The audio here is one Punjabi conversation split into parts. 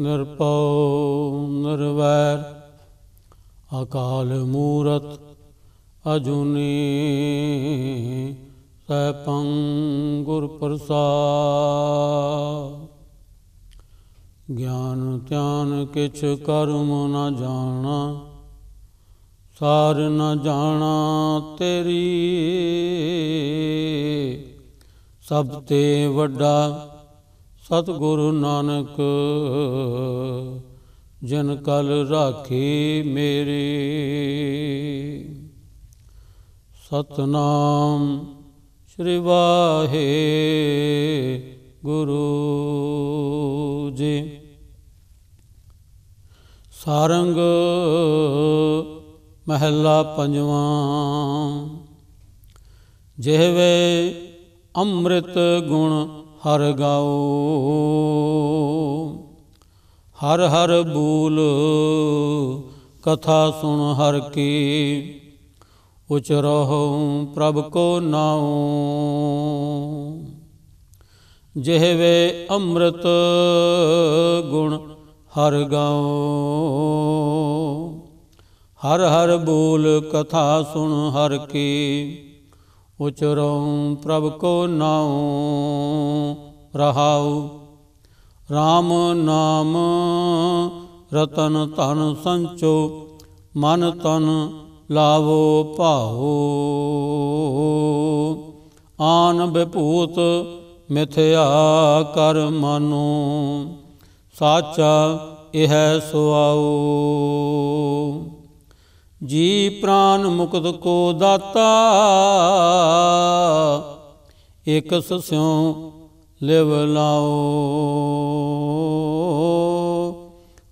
ਨਿਰਪਉ ਨਿਰਵੈਰ ਅਕਾਲ ਮੂਰਤ ਅਜੂਨੀ ਸੈਭੰ ਗੁਰ ਪ੍ਰਸਾਦ ਗਿਆਨ ਧਿਆਨ ਕਿਛ ਕਰਮ ਨਾ ਜਾਣਾ ਸਾਰ ਨਾ ਜਾਣਾ ਤੇਰੀ ਸਭ ਤੇ ਵੱਡਾ ਸਤਿਗੁਰੂ ਨਾਨਕ ਜਨ ਕਲ ਰਾਖੇ ਮੇਰੇ ਸਤਨਾਮ ਸ੍ਰੀ ਵਾਹੇ ਗੁਰੂ ਜੀ ਸਾਰੰਗ ਮਹਿਲਾ ਪੰਜਵਾਂ ਜਿਹਵੇ ਅੰਮ੍ਰਿਤ ਗੁਣ ਹਰ ਗਾਓ ਹਰ ਹਰ ਬੂਲ ਕਥਾ ਸੁਣ ਹਰ ਕੀ ਉਚਰਹੁ ਪ੍ਰਭ ਕੋ ਨਾਉ ਜਿਹਵੇ ਅੰਮ੍ਰਿਤ ਗੁਣ ਹਰ ਗਾਉ ਹਰ ਹਰ ਬੋਲ ਕਥਾ ਸੁਣ ਹਰ ਕੀ ਉਚਰਉ ਪ੍ਰਭ ਕੋ ਨਾਉ ਰਹਾਉ RAM ਨਾਮ ਰਤਨ ਧਨ ਸੰਚੋ ਮਨ ਤਨ ਲਾਵੋ ਭਾਉ ਆਨ ਬਿਪੂਤ ਮਿਥਿਆ ਕਰ ਮਨੋ ਸਾਚਾ ਇਹ ਸੁਆਉ ਜੀ ਪ੍ਰਾਨ ਮੁਕਤ ਕੋ ਦਾਤਾ ਇਕ ਸਿਉ ਲਿਵ ਲਾਓ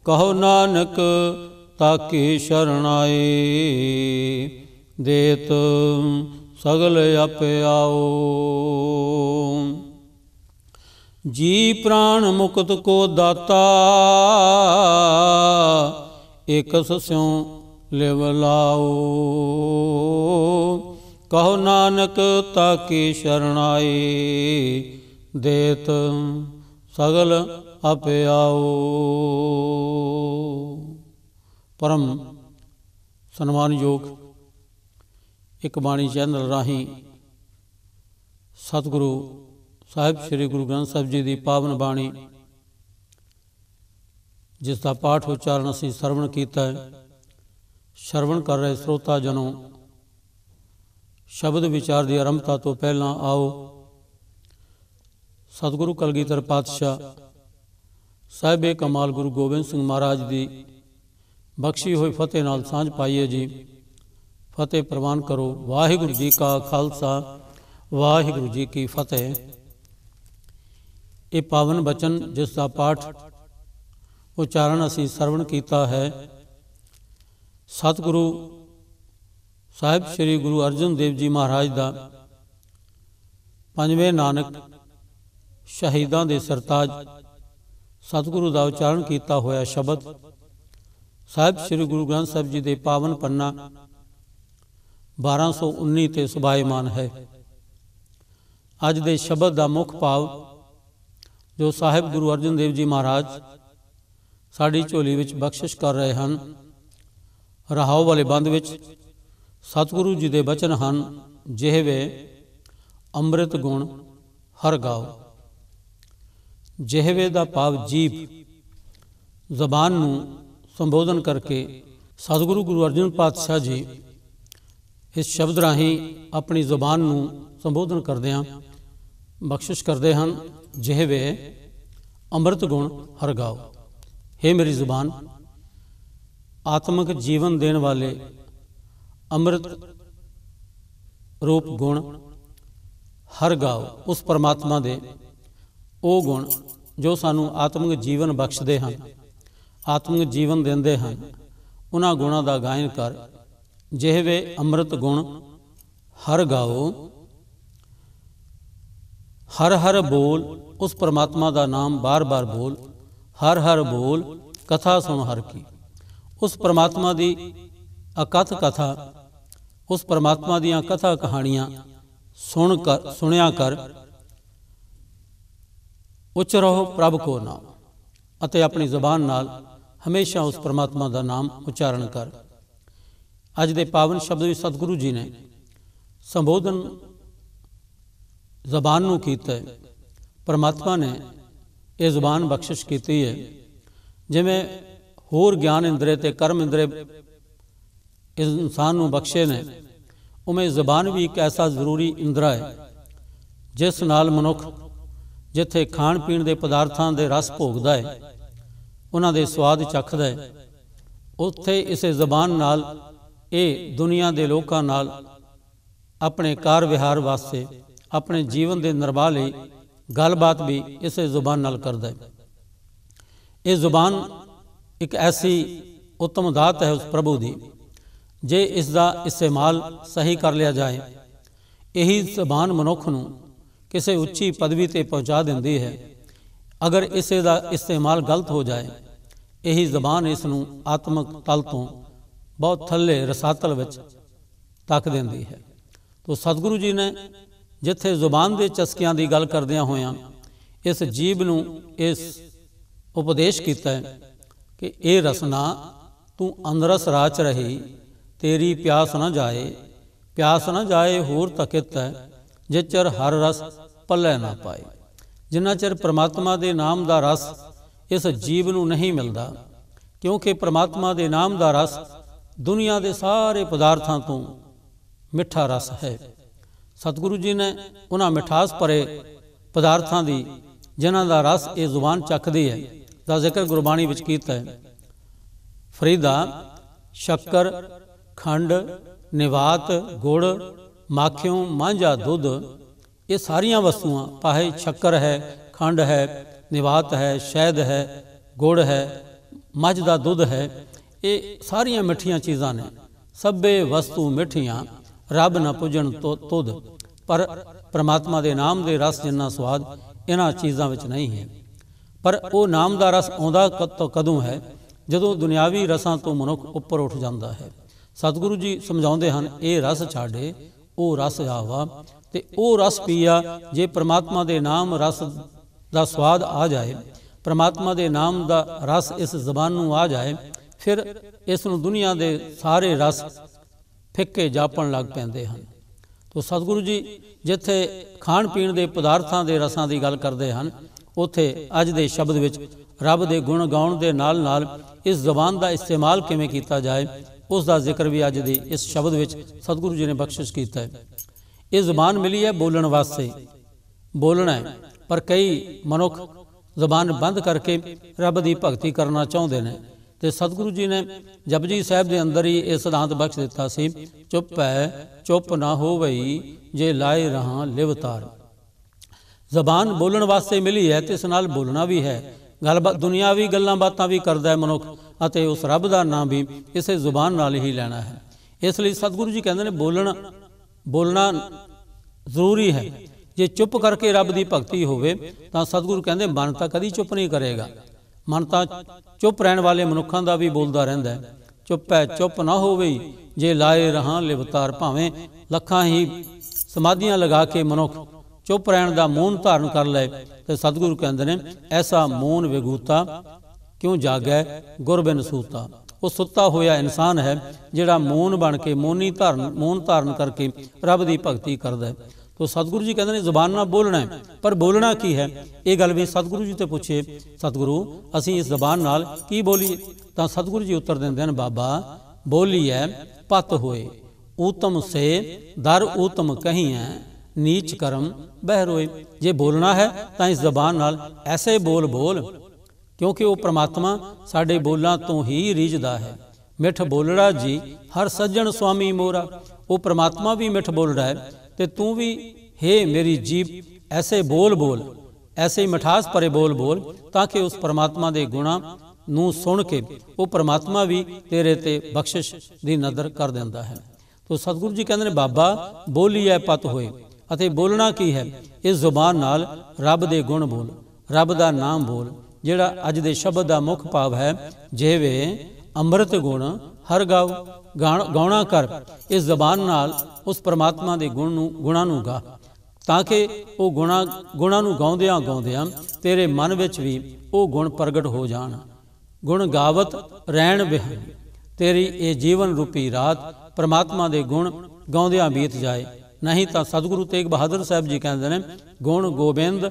ਕਹੋ ਨਾਨਕ ਤਾਕੇ ਸ਼ਰਣਾਏ ਦੇਤ ਸਗਲ ਆਪੇ ਆਓ ਜੀ ਪ੍ਰਾਨ ਮੁਕਤ ਕੋ ਦਾਤਾ ਇਕ ਸਿਉ ਲਿਵ ਲਾਓ ਕਹੋ ਨਾਨਕ ਤਾ ਕੀ ਸ਼ਰਣਾਈ ਦੇਤ ਸਗਲ ਆਪੇ ਆਓ ਪਰਮ ਸਨਮਾਨਯੋਗ ਇੱਕ ਬਾਣੀ ਚੈਨਲ ਰਾਹੀਂ ਸਤਿਗੁਰੂ ਸਾਹਿਬ ਸ੍ਰੀ ਗੁਰੂ ਗ੍ਰੰਥ ਸਾਹਿਬ ਜੀ ਦੀ ਪਾਵਨ ਬਾਣੀ ਜਿਸ ਦਾ ਪਾਠ ਉਚਾਰਨ ਅਸੀਂ ਸਰਵਣ ਕੀਤਾ ਹੈ ਸ਼ਰਵਣ ਕਰ ਰਹੇ ਸਰੋਤਾ ਜਨੋ ਸ਼ਬਦ ਵਿਚਾਰ ਦੀ ਆਰੰਭਤਾ ਤੋਂ ਪਹਿਲਾਂ ਆਓ ਸਤਿਗੁਰੂ ਕਲਗੀਧਰ ਪਾਤਸ਼ਾਹ ਸਾਹਿਬੇ ਕਮਾਲ ਗੁਰੂ ਗੋਬਿੰਦ ਸਿੰਘ ਮਹਾਰਾਜ ਦੀ ਬਖਸ਼ੀ ਹੋਈ ਫਤਿਹ ਨਾਲ ਸਾਂਝ ਪਾਈਏ ਜੀ ਫਤਿਹ ਪ੍ਰਵਾਨ ਕਰੋ ਵਾਹਿਗੁਰੂ ਜੀ ਕਾ ਖਾਲਸਾ ਵਾਹਿਗੁਰੂ ਜੀ ਕੀ ਫਤਿਹ ਇਹ ਪਾਵਨ ਬਚਨ ਜਿਸ ਦਾ ਪਾਠ ਉਚਾਰਨ ਅਸੀਂ ਸਰਵਣ ਕੀਤਾ ਹੈ ਸਤਿਗੁਰੂ ਸਾਹਿਬ ਸ੍ਰੀ ਗੁਰੂ ਅਰਜਨ ਦੇਵ ਜੀ ਮਹਾਰਾਜ ਦਾ ਪੰਜਵੇਂ ਨਾਨਕ ਸ਼ਹੀਦਾਂ ਦੇ ਸਰਤਾਜ ਸਤਿਗੁਰੂ ਦਾ ਉਚਾਰਨ ਕੀਤਾ ਹੋਇਆ ਸ਼ਬਦ ਸਾਹਿਬ ਸ੍ਰੀ ਗੁਰੂ ਗ੍ਰੰਥ ਸਾਹਿਬ ਜੀ ਦੇ ਪਾਵਨ ਪੰਨਾ 1219 ਤੇ ਸੁਭਾਇਮਾਨ ਹੈ ਅੱਜ ਦੇ ਸ਼ਬਦ ਦਾ ਮੁੱਖ ਭਾਵ ਜੋ ਸਾਹਿਬ ਗੁਰੂ ਅਰਜਨ ਦੇਵ ਜੀ ਮਹਾਰਾਜ ਸਾਡੀ ਝੋਲੀ ਵਿੱਚ ਬਖਸ਼ਿਸ਼ ਕਰ ਰਹੇ ਹਨ ਰਹਾਉ ਵਾਲੇ ਬੰਦ ਵਿੱਚ ਸਤਿਗੁਰੂ ਜੀ ਦੇ ਬਚਨ ਹਨ ਜਿਹਵੇ ਅੰਮ੍ਰਿਤ ਗੁਣ ਹਰ ਗਾਓ ਜਿਹਵੇ ਦਾ ਪਾਵ ਜੀਵ ਜ਼ਬਾਨ ਨੂੰ ਸੰਬੋਧਨ ਕਰਕੇ ਸਤਿਗੁਰੂ ਗੁਰੂ ਅਰਜਨ ਪਾਤਸ਼ਾਹ ਜੀ ਇਸ ਸ਼ਬਦ ਰਾਹੀਂ ਆਪਣੀ ਜ਼ੁਬਾਨ ਨੂੰ ਸੰਬੋਧਨ ਕਰਦੇ ਕਰਦਿਆਂ ਬਖਸ਼ਿਸ਼ ਕਰਦੇ ਹਨ ਜਿਹਵੇ ਅੰਮ੍ਰਿਤ ਗੁਣ ਹਰ ਗਾਓ हे ਮੇਰੀ ਜ਼ੁਬਾਨ ਆਤਮਿਕ ਜੀਵਨ ਦੇਣ ਵਾਲੇ ਅੰਮ੍ਰਿਤ ਰੂਪ ਗੁਣ ਹਰ ਗਾਓ ਉਸ ਪਰਮਾਤਮਾ ਦੇ ਉਹ ਗੁਣ ਜੋ ਸਾਨੂੰ ਆਤਮਿਕ ਜੀਵਨ ਬਖਸ਼ਦੇ ਹਨ ਆਤਮਿਕ ਜੀਵਨ ਦਿੰਦੇ ਹਨ ਉਹਨਾਂ ਗੁਣਾਂ ਦਾ ਗਾਇਨ ਕਰ ਜਿਹਵੇ ਅੰਮ੍ਰਿਤ ਗੁਣ ਹਰ ਗਾਓ ਹਰ ਹਰ ਬੋਲ ਉਸ ਪਰਮਾਤਮਾ ਦਾ ਨਾਮ ਬਾਰ-ਬਾਰ ਬੋਲ ਹਰ ਹਰ ਬੋਲ ਕਥਾ ਸੁਣ ਹਰ ਕੀ ਉਸ ਪਰਮਾਤਮਾ ਦੀ ਅਕਥ ਕਥਾ ਉਸ ਪਰਮਾਤਮਾ ਦੀਆਂ ਕਥਾ ਕਹਾਣੀਆਂ ਸੁਣ ਕਰ ਸੁਣਿਆ ਕਰ ਉੱਚ ਰਹੋ ਪ੍ਰਭ ਕੋ ਨਾਮ ਅਤੇ ਆਪਣੀ ਜ਼ੁਬਾਨ ਨਾਲ ਹਮੇਸ਼ਾ ਉਸ ਪਰਮਾਤਮਾ ਦਾ ਨਾਮ ਉਚਾਰਨ ਕਰ ਅੱਜ ਦੇ ਪਾਵਨ ਸ਼ਬਦ ਵਿੱਚ ਸਤਿਗੁਰੂ ਜੀ ਨੇ ਸੰਬੋਧਨ ਜ਼ਬਾਨ ਨੂੰ ਕੀਤਾ ਹੈ ਪਰਮਾਤਮਾ ਨੇ ਇਹ ਜ਼ੁਬਾਨ ਬਖਸ਼ਿਸ਼ ਕੀਤੀ ਹੈ ਜਿਵੇਂ ਹੋਰ ਗਿਆਨ ਇੰਦਰੇ ਤੇ ਕਰਮ ਇੰਦਰੇ ਇਸ ਇਨਸਾਨ ਨੂੰ ਬਖਸ਼ੇ ਨੇ ਉਵੇਂ ਜ਼ਬਾਨ ਵੀ ਇੱਕ ਐਸਾ ਜ਼ਰੂਰੀ ਇੰਦਰਾ ਹੈ ਜਿਸ ਨਾਲ ਮਨੁੱਖ ਜਿੱਥੇ ਖਾਣ ਪੀਣ ਦੇ ਪਦਾਰਥਾਂ ਦੇ ਰਸ ਭੋਗਦਾ ਹੈ ਉਹਨਾਂ ਦੇ ਸਵਾਦ ਚੱਖਦਾ ਹੈ ਉੱਥੇ ਇਸੇ ਜ਼ਬਾਨ ਨਾਲ ਇਹ ਦੁਨੀਆ ਦੇ ਲੋਕਾਂ ਨਾਲ ਆਪਣੇ ਕਾਰ ਵਿਹਾਰ ਵਾਸਤੇ ਆਪਣੇ ਜੀਵਨ ਦੇ ਨਿਰਵਾਹ ਲਈ ਗੱਲਬਾਤ ਵੀ ਇਸੇ ਜ਼ੁਬਾਨ ਨਾਲ ਕਰਦਾ ਹੈ ਇਹ ਜ਼ੁਬਾਨ ਇੱਕ ਐਸੀ ਉਤਮ ਦਾਤ ਹੈ ਉਸ ਪ੍ਰਭੂ ਦੀ ਜੇ ਇਸ ਦਾ ਇਸਤੇਮਾਲ ਸਹੀ ਕਰ ਲਿਆ ਜਾਏ ਇਹੀ ਜ਼ਬਾਨ ਮਨੁੱਖ ਨੂੰ ਕਿਸੇ ਉੱਚੀ ਪਦਵੀ ਤੇ ਪਹੁੰਚਾ ਦਿੰਦੀ ਹੈ ਅਗਰ ਇਸੇ ਦਾ ਇਸਤੇਮਾਲ ਗਲਤ ਹੋ ਜਾਏ ਇਹੀ ਜ਼ਬਾਨ ਇਸ ਨੂੰ ਆਤਮਿਕ ਤਲ ਤੋਂ ਬਹੁਤ ਥੱਲੇ ਰਸਾਤਲ ਵਿੱਚ ਤੱਕ ਦਿੰਦੀ ਹੈ ਤੋਂ ਸਤਿਗੁਰੂ ਜੀ ਨੇ ਜਿੱਥੇ ਜ਼ੁਬਾਨ ਦੇ ਚਸਕਿਆਂ ਦੀ ਗੱਲ ਕਰਦਿਆਂ ਹੋਇਆਂ ਇਸ ਜੀਬ ਨੂੰ ਇਸ ਉਪਦੇਸ਼ ਕੀਤਾ ਹੈ ਕਿ ਇਹ ਰਸਨਾ ਤੂੰ ਅੰਦਰਸ ਰਾਚ ਰਹੀ ਤੇਰੀ ਪਿਆਸ ਨਾ ਜਾਏ ਪਿਆਸ ਨਾ ਜਾਏ ਹੋਰ ਤਕਿਤ ਜੇ ਚਰ ਹਰ ਰਸ ਪੱਲੇ ਨਾ ਪਾਏ ਜਿੰਨਾ ਚਿਰ ਪ੍ਰਮਾਤਮਾ ਦੇ ਨਾਮ ਦਾ ਰਸ ਇਸ ਜੀਵ ਨੂੰ ਨਹੀਂ ਮਿਲਦਾ ਕਿਉਂਕਿ ਪ੍ਰਮਾਤਮਾ ਦੇ ਨਾਮ ਦਾ ਰਸ ਦੁਨੀਆ ਦੇ ਸਾਰੇ ਪਦਾਰਥਾਂ ਤੋਂ ਮਿੱਠਾ ਰਸ ਹੈ ਸਤਿਗੁਰੂ ਜੀ ਨੇ ਉਹਨਾਂ ਮਿਠਾਸ ਭਰੇ ਪਦਾਰਥਾਂ ਦੀ ਜਿਨ੍ਹਾਂ ਦਾ ਰਸ ਇਹ ਜ਼ੁਬਾਨ ਚੱਕਦੀ ਹੈ ਦਾ ਜ਼ਿਕਰ ਗੁਰਬਾਣੀ ਵਿੱਚ ਕੀਤਾ ਹੈ ਫਰੀਦਾ ਸ਼ੱਕਰ ਖੰਡ ਨਿਵਾਤ ਗੁੜ ਮਾਖਿਓ ਮਾਂਝਾ ਦੁੱਧ ਇਹ ਸਾਰੀਆਂ ਵਸਤੂਆਂ ਪਾਹੇ ਸ਼ੱਕਰ ਹੈ ਖੰਡ ਹੈ ਨਿਵਾਤ ਹੈ ਸ਼ਹਿਦ ਹੈ ਗੁੜ ਹੈ ਮੱਝ ਦਾ ਦੁੱਧ ਹੈ ਇਹ ਸਾਰੀਆਂ ਮਿੱਠੀਆਂ ਚੀਜ਼ਾਂ ਨੇ ਸਭੇ ਵਸਤੂ ਮਿੱਠੀਆਂ ਰੱਬ ਨਾ ਪੁੱਜਣ ਤੁਧ ਪਰ ਪ੍ਰਮਾਤਮਾ ਦੇ ਨਾਮ ਦੇ ਰਸ ਜਿੰਨਾ ਸਵਾਦ ਇਹਨਾਂ ਚੀਜ਼ਾਂ ਵਿੱਚ ਨਹੀਂ ਹੈ ਪਰ ਉਹ ਨਾਮ ਦਾ ਰਸ ਆਉਂਦਾ ਕਦੋਂ ਹੈ ਜਦੋਂ ਦੁਨਿਆਵੀ ਰਸਾਂ ਤੋਂ ਮਨੁੱਖ ਉੱਪਰ ਉੱਠ ਜਾਂਦਾ ਹੈ ਸਤਿਗੁਰੂ ਜੀ ਸਮਝਾਉਂਦੇ ਹਨ ਇਹ ਰਸ ਛਾੜੇ ਉਹ ਰਸ ਆਵਾ ਤੇ ਉਹ ਰਸ ਪੀਆ ਜੇ ਪ੍ਰਮਾਤਮਾ ਦੇ ਨਾਮ ਰਸ ਦਾ ਸਵਾਦ ਆ ਜਾਏ ਪ੍ਰਮਾਤਮਾ ਦੇ ਨਾਮ ਦਾ ਰਸ ਇਸ ਜ਼ਬਾਨ ਨੂੰ ਆ ਜਾਏ ਫਿਰ ਇਸ ਨੂੰ ਦੁਨੀਆ ਦੇ ਸਾਰੇ ਰਸ ਫਿੱਕੇ ਜਾਪਣ ਲੱਗ ਪੈਂਦੇ ਹਨ ਤੋਂ ਸਤਿਗੁਰੂ ਜੀ ਜਿੱਥੇ ਖਾਣ ਪੀਣ ਦੇ ਪਦਾਰਥਾਂ ਦੇ ਰਸਾਂ ਦੀ ਗੱਲ ਕਰਦੇ ਹਨ ਉਥੇ ਅੱਜ ਦੇ ਸ਼ਬਦ ਵਿੱਚ ਰੱਬ ਦੇ ਗੁਣ ਗਾਉਣ ਦੇ ਨਾਲ-ਨਾਲ ਇਸ ਜ਼ਬਾਨ ਦਾ ਇਸਤੇਮਾਲ ਕਿਵੇਂ ਕੀਤਾ ਜਾਏ ਉਸ ਦਾ ਜ਼ਿਕਰ ਵੀ ਅੱਜ ਦੇ ਇਸ ਸ਼ਬਦ ਵਿੱਚ ਸਤਿਗੁਰੂ ਜੀ ਨੇ ਬਖਸ਼ਿਸ਼ ਕੀਤਾ ਹੈ ਇਹ ਜ਼ਬਾਨ ਮਿਲੀ ਹੈ ਬੋਲਣ ਵਾਸਤੇ ਬੋਲਣਾ ਹੈ ਪਰ ਕਈ ਮਨੁੱਖ ਜ਼ਬਾਨ ਬੰਦ ਕਰਕੇ ਰੱਬ ਦੀ ਭਗਤੀ ਕਰਨਾ ਚਾਹੁੰਦੇ ਨੇ ਤੇ ਸਤਿਗੁਰੂ ਜੀ ਨੇ ਜਪਜੀ ਸਾਹਿਬ ਦੇ ਅੰਦਰ ਹੀ ਇਹ ਸਿਧਾਂਤ ਬਖਸ਼ ਦਿੱਤਾ ਸੀ ਚੁੱਪ ਹੈ ਚੁੱਪ ਨਾ ਹੋਵਈ ਜੇ ਲਾਏ ਰਹਾ ਲਿਵਤਾਰ ਜ਼ਬਾਨ ਬੋਲਣ ਵਾਸਤੇ ਮਿਲੀ ਹੈ ਤੇ ਇਸ ਨਾਲ ਬੋਲਣਾ ਵੀ ਹੈ ਗੱਲਬਾਤ ਦੁਨੀਆਵੀ ਗੱਲਾਂ ਬਾਤਾਂ ਵੀ ਕਰਦਾ ਹੈ ਮਨੁੱਖ ਅਤੇ ਉਸ ਰੱਬ ਦਾ ਨਾਮ ਵੀ ਇਸੇ ਜ਼ੁਬਾਨ ਨਾਲ ਹੀ ਲੈਣਾ ਹੈ ਇਸ ਲਈ ਸਤਿਗੁਰੂ ਜੀ ਕਹਿੰਦੇ ਨੇ ਬੋਲਣ ਬੋਲਣਾ ਜ਼ਰੂਰੀ ਹੈ ਜੇ ਚੁੱਪ ਕਰਕੇ ਰੱਬ ਦੀ ਭਗਤੀ ਹੋਵੇ ਤਾਂ ਸਤਿਗੁਰੂ ਕਹਿੰਦੇ ਮਨ ਤਾਂ ਕਦੀ ਚੁੱਪ ਨਹੀਂ ਕਰੇਗਾ ਮਨ ਤਾਂ ਚੁੱਪ ਰਹਿਣ ਵਾਲੇ ਮਨੁੱਖਾਂ ਦਾ ਵੀ ਬੋਲਦਾ ਰਹਿੰਦਾ ਹੈ ਚੁੱਪ ਹੈ ਚੁੱਪ ਨਾ ਹੋਵੇ ਜੇ ਲਾਏ ਰਹਾ ਲਿਵਤਾਰ ਭਾਵੇਂ ਲੱਖਾਂ ਹੀ ਸਮਾਧੀਆਂ ਲਗਾ ਕੇ ਮਨੁੱਖ ਚੁੱਪ ਰਹਿਣ ਦਾ ਮੌਨ ਧਾਰਨ ਕਰ ਲਏ ਤੇ ਸਤਿਗੁਰੂ ਕਹਿੰਦੇ ਨੇ ਐਸਾ ਮੌਨ ਵਿਗੂਤਾ ਕਿਉਂ ਜਾਗੈ ਗੁਰਬਿਨ ਸੂਤਾ ਉਹ ਸੁੱਤਾ ਹੋਇਆ ਇਨਸਾਨ ਹੈ ਜਿਹੜਾ ਮੌਨ ਬਣ ਕੇ ਮੌਨੀ ਧਾਰਨ ਮੌਨ ਧਾਰਨ ਕਰਕੇ ਰੱਬ ਦੀ ਭਗਤੀ ਕਰਦਾ ਹੈ ਤੋ ਸਤਿਗੁਰੂ ਜੀ ਕਹਿੰਦੇ ਨੇ ਜ਼ੁਬਾਨ ਨਾਲ ਬੋਲਣਾ ਹੈ ਪਰ ਬੋਲਣਾ ਕੀ ਹੈ ਇਹ ਗੱਲ ਵੀ ਸਤਿਗੁਰੂ ਜੀ ਤੇ ਪੁੱਛੇ ਸਤਿਗੁਰੂ ਅਸੀਂ ਇਸ ਜ਼ੁਬਾਨ ਨਾਲ ਕੀ ਬੋਲੀਏ ਤਾਂ ਸਤਿਗੁਰੂ ਜੀ ਉੱਤਰ ਦਿੰਦੇ ਹਨ ਬਾਬਾ ਹੈ ਪਤ ਹੋਏ ਊਤਮ ਸੇ ਦਰ ਊਤਮ ਕਹੀਐ ਨੀਚ ਕਰਮ ਬਹਿਰੋਏ ਜੇ ਬੋਲਣਾ ਹੈ ਤਾਂ ਇਸ ਜ਼ਬਾਨ ਨਾਲ ਐਸੇ ਬੋਲ ਬੋਲ ਕਿਉਂਕਿ ਉਹ ਪ੍ਰਮਾਤਮਾ ਸਾਡੇ ਬੋਲਾਂ ਤੋਂ ਹੀ ਰੀਝਦਾ ਹੈ ਮਿੱਠ ਬੋਲੜਾ ਜੀ ਹਰ ਸੱਜਣ ਸੁਆਮੀ ਮੋਰਾ ਉਹ ਪ੍ਰਮਾਤਮਾ ਵੀ ਮਿੱਠ ਬੋਲੜਾ ਹੈ ਤੇ ਤੂੰ ਵੀ ਹੇ ਮੇਰੀ ਜੀਬ ਐਸੇ ਬੋਲ ਬੋਲ ਐਸੇ ਮਠਾਸ ਪਰੇ ਬੋਲ ਬੋਲ ਤਾਂ ਕਿ ਉਸ ਪ੍ਰਮਾਤਮਾ ਦੇ ਗੁਣਾ ਨੂੰ ਸੁਣ ਕੇ ਉਹ ਪ੍ਰਮਾਤਮਾ ਵੀ ਤੇਰੇ ਤੇ ਬਖਸ਼ਿਸ਼ ਦੀ ਨਜ਼ਰ ਕਰ ਦਿੰਦਾ ਹੈ ਤੋ ਸਤਿਗੁਰੂ ਜੀ ਕਹਿੰਦੇ ਨੇ ਬਾਬਾ ਬੋਲੀ ਐ ਪਤ ਹੋਏ ਅਤੇ ਬੋਲਣਾ ਕੀ ਹੈ ਇਸ ਜ਼ੁਬਾਨ ਨਾਲ ਰੱਬ ਦੇ ਗੁਣ ਬੋਲ ਰੱਬ ਦਾ ਨਾਮ ਬੋਲ ਜਿਹੜਾ ਅੱਜ ਦੇ ਸ਼ਬਦ ਦਾ ਮੁੱਖ ਭਾਵ ਹੈ ਜਿਵੇਂ ਅੰਮ੍ਰਿਤ ਗੁਣ ਹਰ ਗਾਉ ਗਾਉਣਾ ਕਰ ਇਸ ਜ਼ੁਬਾਨ ਨਾਲ ਉਸ ਪ੍ਰਮਾਤਮਾ ਦੇ ਗੁਣ ਨੂੰ ਗੁਣਾ ਨੂੰ ਗਾ ਤਾਂ ਕਿ ਉਹ ਗੁਣਾ ਗੁਣਾ ਨੂੰ ਗਾਉਂਦਿਆਂ ਗਾਉਂਦਿਆਂ ਤੇਰੇ ਮਨ ਵਿੱਚ ਵੀ ਉਹ ਗੁਣ ਪ੍ਰਗਟ ਹੋ ਜਾਣ ਗੁਣ ਗਾਵਤ ਰਹਿਣ ਬਿਹਾਰੀ ਤੇਰੀ ਇਹ ਜੀਵਨ ਰੂਪੀ ਰਾਤ ਪ੍ਰਮਾਤਮਾ ਦੇ ਗੁਣ ਗਾਉਂਦਿਆਂ ਬੀਤ ਜਾਏ ਨਹੀਂ ਤਾਂ ਸਤਿਗੁਰੂ ਤੇਗ ਬਹਾਦਰ ਸਾਹਿਬ ਜੀ ਕਹਿੰਦੇ ਨੇ ਗੁਣ ਗੋਬਿੰਦ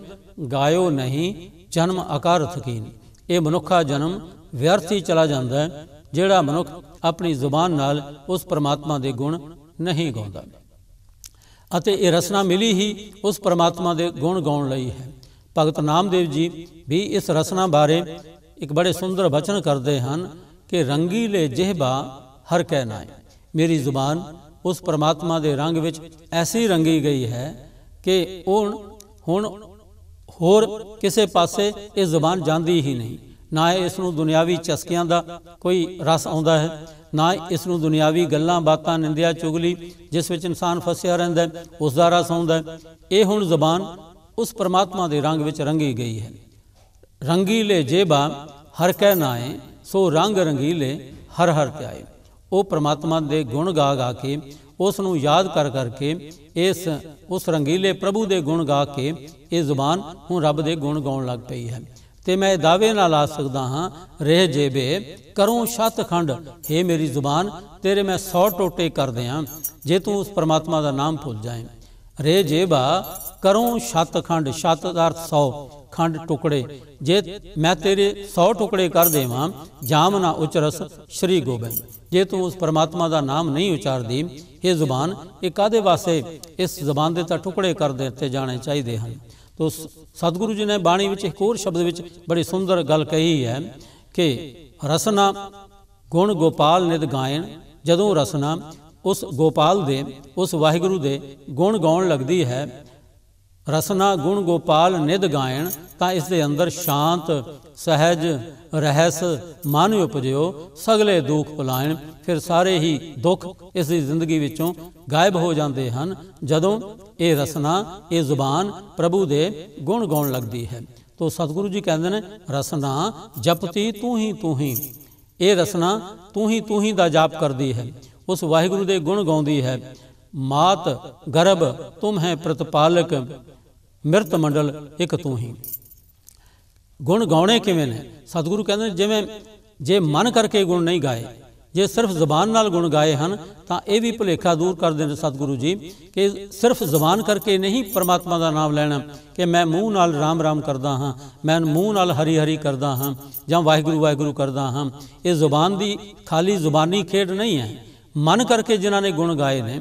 ਗਾਇਓ ਨਹੀਂ ਜਨਮ ਅਕਾਰਥ ਕੀਨ ਇਹ ਮਨੁੱਖਾ ਜਨਮ ਵਿਅਰਥੀ ਚਲਾ ਜਾਂਦਾ ਹੈ ਜਿਹੜਾ ਮਨੁੱਖ ਆਪਣੀ ਜ਼ੁਬਾਨ ਨਾਲ ਉਸ ਪਰਮਾਤਮਾ ਦੇ ਗੁਣ ਨਹੀਂ ਗਾਉਂਦਾ ਅਤੇ ਇਹ ਰਸਨਾ ਮਿਲੀ ਹੀ ਉਸ ਪਰਮਾਤਮਾ ਦੇ ਗੁਣ ਗਾਉਣ ਲਈ ਹੈ ਭਗਤ ਨਾਮਦੇਵ ਜੀ ਵੀ ਇਸ ਰਸਨਾ ਬਾਰੇ ਇੱਕ ਬੜੇ ਸੁੰਦਰ ਬਚਨ ਕਰਦੇ ਹਨ ਕਿ ਰੰਗੀਲੇ ਜਿਹਬਾ ਹਰ ਕਹਿ ਨਾਏ ਮੇਰੀ ਜ਼ੁਬਾਨ ਉਸ ਪਰਮਾਤਮਾ ਦੇ ਰੰਗ ਵਿੱਚ ਐਸੀ ਰੰਗੀ ਗਈ ਹੈ ਕਿ ਉਹ ਹੁਣ ਹੋਰ ਕਿਸੇ ਪਾਸੇ ਇਹ ਜ਼ੁਬਾਨ ਜਾਂਦੀ ਹੀ ਨਹੀਂ ਨਾ ਇਸ ਨੂੰ ਦੁਨਿਆਵੀ ਚਸਕਿਆਂ ਦਾ ਕੋਈ ਰਸ ਆਉਂਦਾ ਹੈ ਨਾ ਇਸ ਨੂੰ ਦੁਨਿਆਵੀ ਗੱਲਾਂ ਬਾਤਾਂ ਨਿੰਦਿਆ ਚੁਗਲੀ ਜਿਸ ਵਿੱਚ ਇਨਸਾਨ ਫਸਿਆ ਰਹਿੰਦਾ ਉਸ ਦਾ ਰਸ ਆਉਂਦਾ ਇਹ ਹੁਣ ਜ਼ੁਬਾਨ ਉਸ ਪਰਮਾਤਮਾ ਦੇ ਰੰਗ ਵਿੱਚ ਰੰਗੀ ਗਈ ਹੈ ਰੰਗੀਲੇ ਜੇਬਾ ਹਰ ਕਹਿ ਨਾਏ ਸੋ ਰੰਗ ਰੰਗੀਲੇ ਹਰ ਹਰ ਤੇ ਆਏ ਉਹ ਪ੍ਰਮਾਤਮਾ ਦੇ ਗੁਣ ਗਾ ਗਾ ਕੇ ਉਸ ਨੂੰ ਯਾਦ ਕਰ ਕਰਕੇ ਇਸ ਉਸ ਰੰਗੀਲੇ ਪ੍ਰਭੂ ਦੇ ਗੁਣ ਗਾ ਕੇ ਇਹ ਜ਼ੁਬਾਨ ਹੁਣ ਰੱਬ ਦੇ ਗੁਣ ਗਾਉਣ ਲੱਗ ਪਈ ਹੈ ਤੇ ਮੈਂ ਦਾਅਵੇ ਨਾਲ ਆ ਸਕਦਾ ਹਾਂ ਰਹਿ ਜੇਬੇ ਕਰੂੰ ਸ਼ਤਖੰਡ ਏ ਮੇਰੀ ਜ਼ੁਬਾਨ ਤੇਰੇ ਮੈਂ 100 ਟੋਟੇ ਕਰ ਦਿਆਂ ਜੇ ਤੂੰ ਉਸ ਪ੍ਰਮਾਤਮਾ ਦਾ ਨਾਮ ਭੁੱਲ ਜਾਏ ਰਹਿ ਜੇਬਾ ਕਰੂੰ ਸ਼ਤਖੰਡ ਸ਼ਤ ਦਾ ਅਰਥ 100 ਖੰਡ ਟੁਕੜੇ ਜੇ ਮੈਂ ਤੇਰੇ 100 ਟੁਕੜੇ ਕਰ ਦੇਵਾਂ ਜਾਮ ਨਾ ਉਚਰਸ ਸ੍ਰੀ ਗੋਬਿੰਦ ਜੇ ਤੂੰ ਉਸ ਪਰਮਾਤਮਾ ਦਾ ਨਾਮ ਨਹੀਂ ਉਚਾਰਦੀ ਇਹ ਜ਼ੁਬਾਨ ਇਹ ਕਾਦੇ ਵਾਸਤੇ ਇਸ ਜ਼ੁਬਾਨ ਦੇ ਤਾਂ ਟੁਕੜੇ ਕਰ ਦਿੱਤੇ ਜਾਣੇ ਚਾਹੀਦੇ ਹਨ ਤੋ ਸਤਿਗੁਰੂ ਜੀ ਨੇ ਬਾਣੀ ਵਿੱਚ ਇੱਕ ਹੋਰ ਸ਼ਬਦ ਵਿੱਚ ਬੜੀ ਸੁੰਦਰ ਗੱਲ ਕਹੀ ਹੈ ਕਿ ਰਸਨਾ ਗੁਣ ਗੋਪਾਲ ਨਿਤ ਗਾਇਣ ਜਦੋਂ ਰਸਨਾ ਉਸ ਗੋਪਾਲ ਦੇ ਉਸ ਵਾਹਿਗੁਰੂ ਦੇ ਗੁਣ ਗਾਉਣ ਲੱਗਦੀ ਹੈ ਰਸਨਾ ਗੁਣ ਗੋਪਾਲ ਨਿਦ ਗਾਇਣ ਤਾਂ ਇਸ ਦੇ ਅੰਦਰ ਸ਼ਾਂਤ ਸਹਿਜ ਰਹਿਸ ਮਨ ਉਪਜਿਓ ਸਗਲੇ ਦੁੱਖ ਭੁਲਾਣ ਫਿਰ ਸਾਰੇ ਹੀ ਦੁੱਖ ਇਸ ਦੀ ਜ਼ਿੰਦਗੀ ਵਿੱਚੋਂ ਗਾਇਬ ਹੋ ਜਾਂਦੇ ਹਨ ਜਦੋਂ ਇਹ ਰਸਨਾ ਇਹ ਜ਼ੁਬਾਨ ਪ੍ਰਭੂ ਦੇ ਗੁਣ ਗਾਉਣ ਲੱਗਦੀ ਹੈ ਤੋ ਸਤਿਗੁਰੂ ਜੀ ਕਹਿੰਦੇ ਨੇ ਰਸਨਾ ਜਪਤੀ ਤੂੰ ਹੀ ਤੂੰ ਹੀ ਇਹ ਰਸਨਾ ਤੂੰ ਹੀ ਤੂੰ ਹੀ ਦਾ ਜਾਪ ਕਰਦੀ ਹੈ ਉਸ ਵਾਹਿਗੁਰੂ ਦੇ ਗੁਣ ਗਾਉਂਦੀ ਹੈ ਮਾਤ ਗਰਭ ਤੁਮ ਹੈ ਪ੍ਰਤਪਾਲਕ ਮਿਰਤ ਮੰਡਲ ਇੱਕ ਤੂੰ ਹੀ ਗੁਣ ਗਾਉਣੇ ਕਿਵੇਂ ਨੇ ਸਤਿਗੁਰੂ ਕਹਿੰਦੇ ਨੇ ਜਿਵੇਂ ਜੇ ਮਨ ਕਰਕੇ ਗੁਣ ਨਹੀਂ ਗਾਏ ਜੇ ਸਿਰਫ ਜ਼ਬਾਨ ਨਾਲ ਗੁਣ ਗਾਏ ਹਨ ਤਾਂ ਇਹ ਵੀ ਭੁਲੇਖਾ ਦੂਰ ਕਰ ਦਿੰਦੇ ਸਤਿਗੁਰੂ ਜੀ ਕਿ ਸਿਰਫ ਜ਼ਬਾਨ ਕਰਕੇ ਨਹੀਂ ਪ੍ਰਮਾਤਮਾ ਦਾ ਨਾਮ ਲੈਣਾ ਕਿ ਮੈਂ ਮੂੰਹ ਨਾਲ ਰਾਮ ਰਾਮ ਕਰਦਾ ਹਾਂ ਮੈਂ ਮੂੰਹ ਨਾਲ ਹਰੀ ਹਰੀ ਕਰਦਾ ਹਾਂ ਜਾਂ ਵਾਹਿਗੁਰੂ ਵਾਹਿਗੁਰੂ ਕਰਦਾ ਹਾਂ ਇਹ ਜ਼ਬਾਨ ਦੀ ਖਾਲੀ ਜ਼ੁਬਾਨੀ ਖੇਡ ਨਹੀਂ ਹੈ ਮਨ ਕਰਕੇ ਜਿਨ੍ਹਾਂ ਨੇ ਗੁਣ ਗਾਏ ਨੇ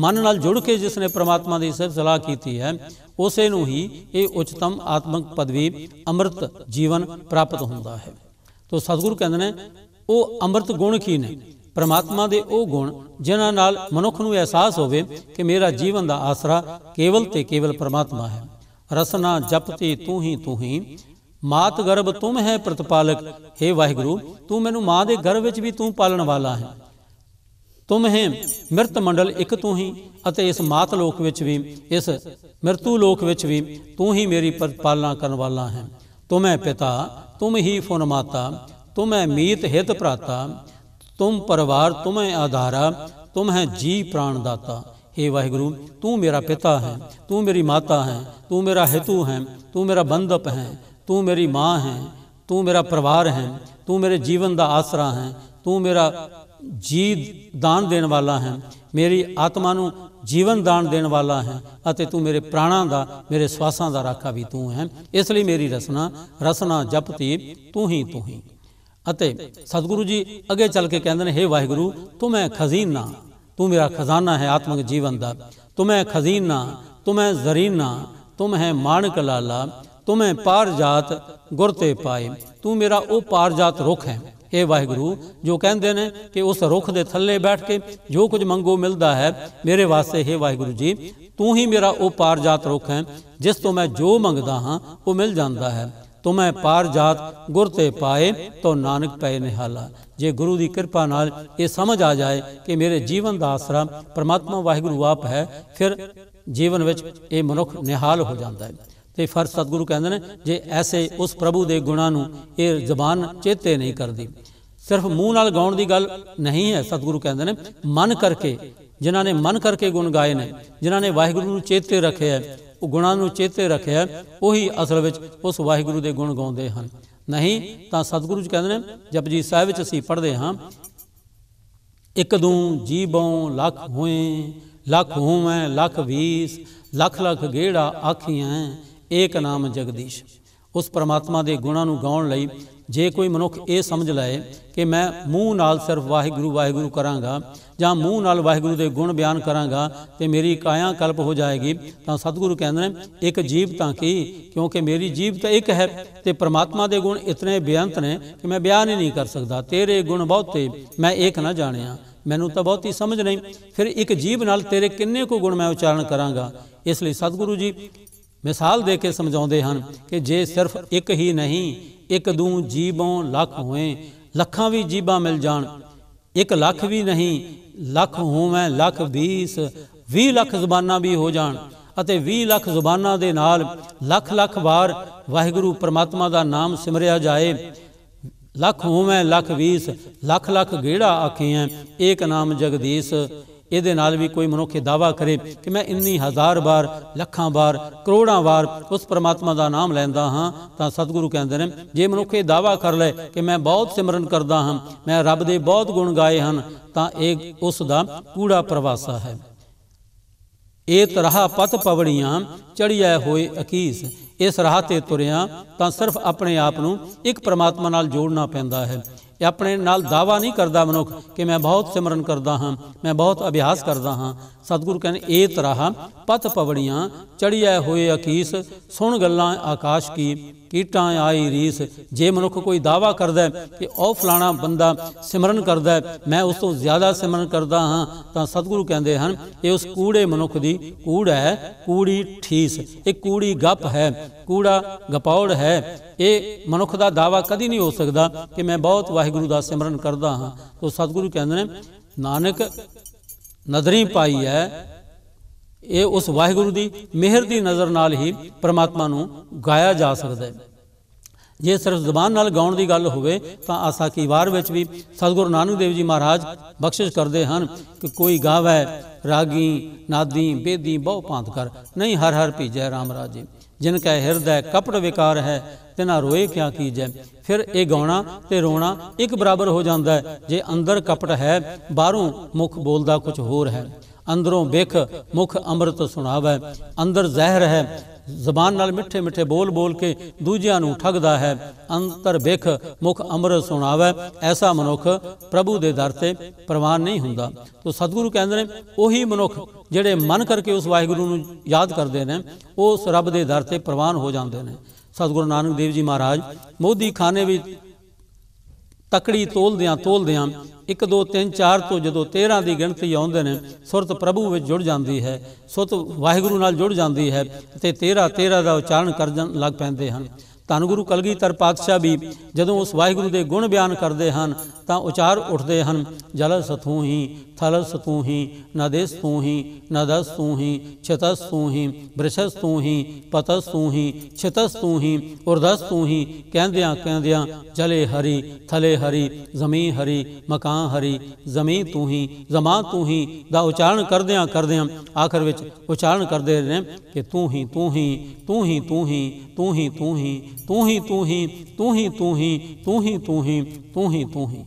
ਮਨ ਨਾਲ ਜੁੜ ਕੇ ਜਿਸ ਨੇ ਪ੍ਰਮਾਤਮਾ ਦੀ ਸਿਰ ਸਲਾਹ ਕੀਤੀ ਹੈ ਉਸੇ ਨੂੰ ਹੀ ਇਹ ਉਚਤਮ ਆਤਮਿਕ ਪਦਵੀ ਅੰਮ੍ਰਿਤ ਜੀਵਨ ਪ੍ਰਾਪਤ ਹੁੰਦਾ ਹੈ ਤੋਂ ਸਤਿਗੁਰੂ ਕਹਿੰਦੇ ਨੇ ਉਹ ਅੰਮ੍ਰਿਤ ਗੁਣ ਕੀ ਨੇ ਪ੍ਰਮਾਤਮਾ ਦੇ ਉਹ ਗੁਣ ਜਿਨ੍ਹਾਂ ਨਾਲ ਮਨੁੱਖ ਨੂੰ ਅਹਿਸਾਸ ਹੋਵੇ ਕਿ ਮੇਰਾ ਜੀਵਨ ਦਾ ਆਸਰਾ ਕੇਵਲ ਤੇ ਕੇਵਲ ਪ੍ਰਮਾਤਮਾ ਹੈ ਰਸਨਾ ਜਪਤੀ ਤੂੰ ਹੀ ਤੂੰ ਹੀ ਮਾਤ ਗਰਭ ਤੁਮ ਹੈ ਪ੍ਰਤਪਾਲਕ ਏ ਵਾਹਿਗੁਰੂ ਤੂੰ ਮੈਨੂੰ ਮਾਂ ਦੇ ਗਰਭ ਵਿੱਚ ਵੀ ਤੂੰ ਪਾਲਣ ਵਾਲਾ ਹੈ ਤੁਮ ਹੈ ਮਿਰਤ ਮੰਡਲ ਇੱਕ ਤੂੰ ਹੀ ਅਤੇ ਇਸ ਮਾਤ ਲੋਕ ਵਿੱਚ ਵੀ ਇਸ ਮਰਤੂ ਲੋਕ ਵਿੱਚ ਵੀ ਤੂੰ ਹੀ ਮੇਰੀ ਪਾਲਣਾ ਕਰਨ ਵਾਲਾ ਹੈ ਤੁਮ ਹੈ ਪਿਤਾ ਤੁਮ ਹੀ ਫੁਨ ਮਾਤਾ ਤੁਮ ਹੈ ਮੀਤ ਹਿਤ ਪ੍ਰਾਤਾ ਤੁਮ ਪਰਿਵਾਰ ਤੁਮ ਹੈ ਆਧਾਰਾ ਤੁਮ ਹੈ ਜੀ ਪ੍ਰਾਨ ਦਾਤਾ हे ਵਾਹਿਗੁਰੂ ਤੂੰ ਮੇਰਾ ਪਿਤਾ ਹੈ ਤੂੰ ਮੇਰੀ ਮਾਤਾ ਹੈ ਤੂੰ ਮੇਰਾ ਹਿਤੂ ਹੈ ਤੂੰ ਮੇਰਾ ਬੰਦਪ ਹੈ ਤੂੰ ਮੇਰੀ ਮਾਂ ਹੈ ਤੂੰ ਮੇਰਾ ਪਰਿਵਾਰ ਹੈ ਤੂੰ ਮੇਰੇ ਜੀਵਨ ਦਾ ਆਸਰਾ ਹੈ ਤੂੰ ਮੇਰਾ ਜੀ ਦਾਨ ਦੇਣ ਵਾਲਾ ਹੈ ਮੇਰੀ ਆਤਮਾ ਨੂੰ ਜੀਵਨ ਦਾਨ ਦੇਣ ਵਾਲਾ ਹੈ ਅਤੇ ਤੂੰ ਮੇਰੇ ਪ੍ਰਾਣਾਂ ਦਾ ਮੇਰੇ ਸਵਾਸਾਂ ਦਾ ਰਾਖਾ ਵੀ ਤੂੰ ਹੈ ਇਸ ਲਈ ਮੇਰੀ ਰਸਨਾ ਰਸਨਾ ਜਪਤੀ ਤੂੰ ਹੀ ਤੂੰ ਹੀ ਅਤੇ ਸਤਿਗੁਰੂ ਜੀ ਅੱਗੇ ਚੱਲ ਕੇ ਕਹਿੰਦੇ ਨੇ ਹੇ ਵਾਹਿਗੁਰੂ ਤੂੰ ਮੈਂ ਖਜ਼ੀਨਾ ਤੂੰ ਮੇਰਾ ਖਜ਼ਾਨਾ ਹੈ ਆਤਮਿਕ ਜੀਵਨ ਦਾ ਤੂੰ ਮੈਂ ਖਜ਼ੀਨਾ ਤੂੰ ਮੈਂ ਜ਼ਰੀਨਾ ਤੂੰ ਹੈ ਮਾਨਕ ਲਾਲਾ ਤੂੰ ਮੈਂ ਪਾਰਜਾਤ ਗੁਰ ਤੇ ਪਾਏ ਤੂੰ ਮੇਰਾ ਉਹ ਪਾਰਜਾਤ ਰੁਖ ਹੈ ਇਹ ਵਾਹਿਗੁਰੂ ਜੋ ਕਹਿੰਦੇ ਨੇ ਕਿ ਉਸ ਰੁੱਖ ਦੇ ਥੱਲੇ ਬੈਠ ਕੇ ਜੋ ਕੁਝ ਮੰਗੋ ਮਿਲਦਾ ਹੈ ਮੇਰੇ ਵਾਸਤੇ ਹੈ ਵਾਹਿਗੁਰੂ ਜੀ ਤੂੰ ਹੀ ਮੇਰਾ ਉਹ ਪਾਰਜਾਤ ਰੁੱਖ ਹੈ ਜਿਸ ਤੋਂ ਮੈਂ ਜੋ ਮੰਗਦਾ ਹਾਂ ਉਹ ਮਿਲ ਜਾਂਦਾ ਹੈ ਤੋ ਮੈਂ ਪਾਰਜਾਤ ਗੁਰ ਤੇ ਪਾਏ ਤੋ ਨਾਨਕ ਪਏ ਨਿਹਾਲਾ ਜੇ ਗੁਰੂ ਦੀ ਕਿਰਪਾ ਨਾਲ ਇਹ ਸਮਝ ਆ ਜਾਏ ਕਿ ਮੇਰੇ ਜੀਵਨ ਦਾ ਆਸਰਾ ਪ੍ਰਮਾਤਮਾ ਵਾਹਿਗੁਰੂ ਆਪ ਹੈ ਫਿਰ ਜੀਵਨ ਵਿੱਚ ਇਹ ਮਨੁੱਖ ਨਿਹਾਲ ਹੋ ਜਾਂਦਾ ਹੈ ਤੇ ਫਰ ਸਤਿਗੁਰੂ ਕਹਿੰਦੇ ਨੇ ਜੇ ਐਸੇ ਉਸ ਪ੍ਰਭੂ ਦੇ ਗੁਣਾਂ ਨੂੰ ਇਹ ਜ਼ਬਾਨ ਚੇਤੇ ਨਹੀਂ ਕਰਦੀ ਸਿਰਫ ਮੂੰਹ ਨਾਲ ਗਾਉਣ ਦੀ ਗੱਲ ਨਹੀਂ ਹੈ ਸਤਿਗੁਰੂ ਕਹਿੰਦੇ ਨੇ ਮਨ ਕਰਕੇ ਜਿਨ੍ਹਾਂ ਨੇ ਮਨ ਕਰਕੇ ਗੁਣ ਗਾਏ ਨੇ ਜਿਨ੍ਹਾਂ ਨੇ ਵਾਹਿਗੁਰੂ ਨੂੰ ਚੇਤੇ ਰੱਖਿਆ ਉਹ ਗੁਣਾਂ ਨੂੰ ਚੇਤੇ ਰੱਖਿਆ ਉਹੀ ਅਸਲ ਵਿੱਚ ਉਸ ਵਾਹਿਗੁਰੂ ਦੇ ਗੁਣ ਗਾਉਂਦੇ ਹਨ ਨਹੀਂ ਤਾਂ ਸਤਿਗੁਰੂ ਜੀ ਕਹਿੰਦੇ ਨੇ ਜਪਜੀ ਸਾਹਿਬ ਵਿੱਚ ਅਸੀਂ ਪੜ੍ਹਦੇ ਹਾਂ ਇੱਕ ਦੂੰ ਜੀਬੋਂ ਲੱਖ ਹੋਏ ਲੱਖ ਹੋਵੇਂ ਲੱਖ 20 ਲੱਖ ਲੱਖ ਗੇੜਾ ਆਖੀਆਂ ਏਕ ਨਾਮ ਜਗਦੀਸ਼ ਉਸ ਪਰਮਾਤਮਾ ਦੇ ਗੁਣਾਂ ਨੂੰ ਗਾਉਣ ਲਈ ਜੇ ਕੋਈ ਮਨੁੱਖ ਇਹ ਸਮਝ ਲਏ ਕਿ ਮੈਂ ਮੂੰਹ ਨਾਲ ਸਿਰਫ ਵਾਹਿਗੁਰੂ ਵਾਹਿਗੁਰੂ ਕਰਾਂਗਾ ਜਾਂ ਮੂੰਹ ਨਾਲ ਵਾਹਿਗੁਰੂ ਦੇ ਗੁਣ ਬਿਆਨ ਕਰਾਂਗਾ ਤੇ ਮੇਰੀ ਕਾਇਆ ਕਲਪ ਹੋ ਜਾਏਗੀ ਤਾਂ ਸਤਿਗੁਰੂ ਕਹਿੰਦੇ ਨੇ ਇੱਕ ਜੀਵ ਤਾਂ ਕੀ ਕਿਉਂਕਿ ਮੇਰੀ ਜੀਵ ਤਾਂ ਇੱਕ ਹੈ ਤੇ ਪ੍ਰਮਾਤਮਾ ਦੇ ਗੁਣ ਇਤਨੇ ਬਿਆੰਤ ਨੇ ਕਿ ਮੈਂ ਬਿਆਨ ਹੀ ਨਹੀਂ ਕਰ ਸਕਦਾ ਤੇਰੇ ਗੁਣ ਬਹੁਤੇ ਮੈਂ ਇੱਕ ਨਾ ਜਾਣਿਆ ਮੈਨੂੰ ਤਾਂ ਬਹੁਤੀ ਸਮਝ ਨਹੀਂ ਫਿਰ ਇੱਕ ਜੀਵ ਨਾਲ ਤੇਰੇ ਕਿੰਨੇ ਕੋ ਗੁਣ ਮੈਂ ਉਚਾਰਨ ਕਰਾਂਗਾ ਇਸ ਲਈ ਸਤਿਗੁਰੂ ਜੀ ਮਿਸਾਲ ਦੇ ਕੇ ਸਮਝਾਉਂਦੇ ਹਨ ਕਿ ਜੇ ਸਿਰਫ ਇੱਕ ਹੀ ਨਹੀਂ ਇੱਕ ਦੂ ਜੀਬੋਂ ਲੱਖ ਹੋਏ ਲੱਖਾਂ ਵੀ ਜੀਬਾਂ ਮਿਲ ਜਾਣ ਇੱਕ ਲੱਖ ਵੀ ਨਹੀਂ ਲੱਖ ਹੋਵੇਂ ਲੱਖ 20 20 ਲੱਖ ਜ਼ੁਬਾਨਾਂ ਵੀ ਹੋ ਜਾਣ ਅਤੇ 20 ਲੱਖ ਜ਼ੁਬਾਨਾਂ ਦੇ ਨਾਲ ਲੱਖ ਲੱਖ ਵਾਰ ਵਾਹਿਗੁਰੂ ਪ੍ਰਮਾਤਮਾ ਦਾ ਨਾਮ ਸਿਮਰਿਆ ਜਾਏ ਲੱਖ ਹੋਵੇਂ ਲੱਖ 20 ਲੱਖ ਲੱਖ ਗੇੜਾ ਆਖੇ ਐ ਏਕ ਨਾਮ ਜਗਦੀਸ਼ ਇਹਦੇ ਨਾਲ ਵੀ ਕੋਈ ਮਨੁੱਖ ਦਾਵਾ ਕਰੇ ਕਿ ਮੈਂ ਇੰਨੀ ਹਜ਼ਾਰ ਵਾਰ ਲੱਖਾਂ ਵਾਰ ਕਰੋੜਾਂ ਵਾਰ ਉਸ ਪਰਮਾਤਮਾ ਦਾ ਨਾਮ ਲੈਂਦਾ ਹਾਂ ਤਾਂ ਸਤਿਗੁਰੂ ਕਹਿੰਦੇ ਨੇ ਜੇ ਮਨੁੱਖ ਇਹ ਦਾਵਾ ਕਰ ਲੈ ਕਿ ਮੈਂ ਬਹੁਤ ਸਿਮਰਨ ਕਰਦਾ ਹਾਂ ਮੈਂ ਰੱਬ ਦੇ ਬਹੁਤ ਗੁਣ ਗਾਏ ਹਨ ਤਾਂ ਇਹ ਉਸ ਦਾ ਕੂੜਾ ਪ੍ਰਵਾਸਾ ਹੈ ਇਹ ਤਰ੍ਹਾਂ ਪਤ ਪਵੜੀਆਂ ਚੜਿਆ ਹੋਏ ਅਕੀਸ ਇਸ ਰਾਹ ਤੇ ਤੁਰਿਆ ਤਾਂ ਸਿਰਫ ਆਪਣੇ ਆਪ ਨੂੰ ਇੱਕ ਪਰਮਾਤਮਾ ਨਾਲ ਜੋੜਨਾ ਪੈਂਦਾ ਹੈ ਇਹ ਆਪਣੇ ਨਾਲ ਦਾਵਾ ਨਹੀਂ ਕਰਦਾ ਮਨੁੱਖ ਕਿ ਮੈਂ ਬਹੁਤ ਸਿਮਰਨ ਕਰਦਾ ਹਾਂ ਮੈਂ ਬਹੁਤ ਅਭਿਆਸ ਕਰਦਾ ਹਾਂ ਸਤਿਗੁਰ ਕਹਿੰਦੇ ਇਹ ਤਰ੍ਹਾਂ ਪਤ ਪਵੜੀਆਂ ਚੜੀਐ ਹੋਏ ਅਕੀਸ ਸੁਣ ਗੱਲਾਂ ਆਕਾਸ਼ ਕੀ ਕੀਟਾਂ ਆਈ ਰੀਸ ਜੇ ਮਨੁੱਖ ਕੋਈ ਦਾਵਾ ਕਰਦਾ ਹੈ ਕਿ ਉਹ ਫਲਾਣਾ ਬੰਦਾ ਸਿਮਰਨ ਕਰਦਾ ਹੈ ਮੈਂ ਉਸ ਤੋਂ ਜ਼ਿਆਦਾ ਸਿਮਰਨ ਕਰਦਾ ਹਾਂ ਤਾਂ ਸਤਿਗੁਰੂ ਕਹਿੰਦੇ ਹਨ ਇਹ ਉਸ ਕੂੜੇ ਮਨੁੱਖ ਦੀ ਕੂੜ ਹੈ ਕੂੜੀ ਠੀਸ ਇਹ ਕੂੜੀ ਗੱਪ ਹੈ ਕੂੜਾ ਗਪੌੜ ਹੈ ਇਹ ਮਨੁੱਖ ਦਾ ਦਾਵਾ ਕਦੀ ਨਹੀਂ ਹੋ ਸਕਦਾ ਕਿ ਮੈਂ ਬਹੁਤ ਵਾਹਿਗੁਰੂ ਦਾ ਸਿਮਰਨ ਕਰਦਾ ਹਾਂ ਤਾਂ ਸਤਿਗੁਰੂ ਕਹਿੰਦੇ ਨੇ ਨਾਨਕ ਨਦਰੀ ਪਾਈ ਹੈ ਇਹ ਉਸ ਵਾਹਿਗੁਰੂ ਦੀ ਮਿਹਰ ਦੀ ਨਜ਼ਰ ਨਾਲ ਹੀ ਪ੍ਰਮਾਤਮਾ ਨੂੰ ਗਾਇਆ ਜਾ ਸਕਦਾ ਹੈ ਜੇ ਸਿਰਫ ਜ਼ੁਬਾਨ ਨਾਲ ਗਾਉਣ ਦੀ ਗੱਲ ਹੋਵੇ ਤਾਂ ਆਸਾ ਕੀ ਵਾਰ ਵਿੱਚ ਵੀ ਸਤਿਗੁਰੂ ਨਾਨਕ ਦੇਵ ਜੀ ਮਹਾਰਾਜ ਬਖਸ਼ਿਸ਼ ਕਰਦੇ ਹਨ ਕਿ ਕੋਈ ਗਾਵੇ ਰਾਗੀ ਨਾਦੀ ਬੇਦੀ ਬਹੁ ਪਾਂਤ ਕਰ ਨਹੀਂ ਹਰ ਹਰ ਭੀਜੈ RAM ਰਾਜੇ ਜਿਨ ਕੈ ਹਿਰਦੈ ਕਪੜ ਵਿਕਾਰ ਹੈ ਤਿਨਾ ਰੋਏ ਕਿਆ ਕੀਜੈ ਫਿਰ ਇਹ ਗਾਉਣਾ ਤੇ ਰੋਣਾ ਇੱਕ ਬਰਾਬਰ ਹੋ ਜਾਂਦਾ ਹੈ ਜੇ ਅੰਦਰ ਕਪਟ ਹੈ ਬਾਹਰੋਂ ਮੁਖ ਬੋਲਦਾ ਕੁਝ ਹੋਰ ਹੈ ਅੰਦਰੋਂ ਵੇਖ ਮੁਖ ਅੰਮ੍ਰਿਤ ਸੁਣਾਵੇ ਅੰਦਰ ਜ਼ਹਿਰ ਹੈ ਜ਼ਬਾਨ ਨਾਲ ਮਿੱਠੇ ਮਿੱਠੇ ਬੋਲ ਬੋਲ ਕੇ ਦੂਜਿਆਂ ਨੂੰ ਠਗਦਾ ਹੈ ਅੰਤਰ ਵੇਖ ਮੁਖ ਅੰਮ੍ਰਿਤ ਸੁਣਾਵੇ ਐਸਾ ਮਨੁੱਖ ਪ੍ਰਭੂ ਦੇ ਦਰ ਤੇ ਪ੍ਰਵਾਨ ਨਹੀਂ ਹੁੰਦਾ ਤੋ ਸਤਿਗੁਰੂ ਕਹਿੰਦੇ ਨੇ ਉਹੀ ਮਨੁੱਖ ਜਿਹੜੇ ਮਨ ਕਰਕੇ ਉਸ ਵਾਹਿਗੁਰੂ ਨੂੰ ਯਾਦ ਕਰਦੇ ਨੇ ਉਸ ਰੱਬ ਦੇ ਦਰ ਤੇ ਪ੍ਰਵਾਨ ਹੋ ਜਾਂਦੇ ਨੇ ਸਤਿਗੁਰੂ ਨਾਨਕ ਦੇਵ ਜੀ ਮਹਾਰਾਜ ਮੋਦੀ ਖਾਨੇ ਵਿੱਚ ਤਕੜੀ ਤੋਲਦਿਆਂ ਤੋਲਦਿਆਂ 1 2 3 4 ਤੋਂ ਜਦੋਂ 13 ਦੀ ਗਿਣਤੀ ਆਉਂਦੇ ਨੇ ਸੁਰਤ ਪ੍ਰਭੂ ਵਿੱਚ ਜੁੜ ਜਾਂਦੀ ਹੈ ਸੁਤ ਵਾਹਿਗੁਰੂ ਨਾਲ ਜੁੜ ਜਾਂਦੀ ਹੈ ਤੇ 13 13 ਦਾ ਉਚਾਰਨ ਕਰਨ ਲੱਗ ਪੈਂਦੇ ਹਨ ਧੰਨ ਗੁਰੂ ਕਲਗੀਧਰ ਪਾਤਸ਼ਾਹ ਵੀ ਜਦੋਂ ਉਸ ਵਾਹਿਗੁਰੂ ਦੇ ਗੁਣ ਬਿਆਨ ਕਰਦੇ ਹਨ ਤਾਂ ਉਚਾਰ ਉੱਠਦੇ ਹਨ ਜਲਸ ਤੂੰ ਹੀ ਥਲਸ ਤੂੰ ਹੀ ਨਦੇਸ ਤੂੰ ਹੀ ਨਦਸ ਤੂੰ ਹੀ ਛਤਸ ਤੂੰ ਹੀ ਬ੍ਰਿਸ਼ਸ ਤੂੰ ਹੀ ਪਤਸ ਤੂੰ ਹੀ ਛਤਸ ਤੂੰ ਹੀ ਉਰਦਸ ਤੂੰ ਹੀ ਕਹਿੰਦਿਆਂ ਕਹਿੰਦਿਆਂ ਜਲੇ ਹਰੀ ਥਲੇ ਹਰੀ ਜ਼ਮੀਨ ਹਰੀ ਮਕਾਂ ਹਰੀ ਜ਼ਮੀਨ ਤੂੰ ਹੀ ਜ਼ਮਾ ਤੂੰ ਹੀ ਦਾ ਉਚਾਰਨ ਕਰਦਿਆਂ ਕਰਦਿਆਂ ਆਖਰ ਵਿੱਚ ਉਚਾਰਨ ਕਰਦੇ ਨੇ ਕਿ ਤੂੰ ਹੀ ਤੂੰ ਹੀ ਤੂੰ ਹੀ ਤੂੰ ਹੀ ਤੂੰ ਹੀ ਤੂੰ ਹੀ ਤੂੰ ਹੀ ਤੂੰ ਹੀ ਤੂੰ ਹੀ ਤੂੰ ਹੀ ਤੂੰ ਹੀ ਤੂੰ ਹੀ ਤੂੰ ਹੀ ਤੂੰ ਹੀ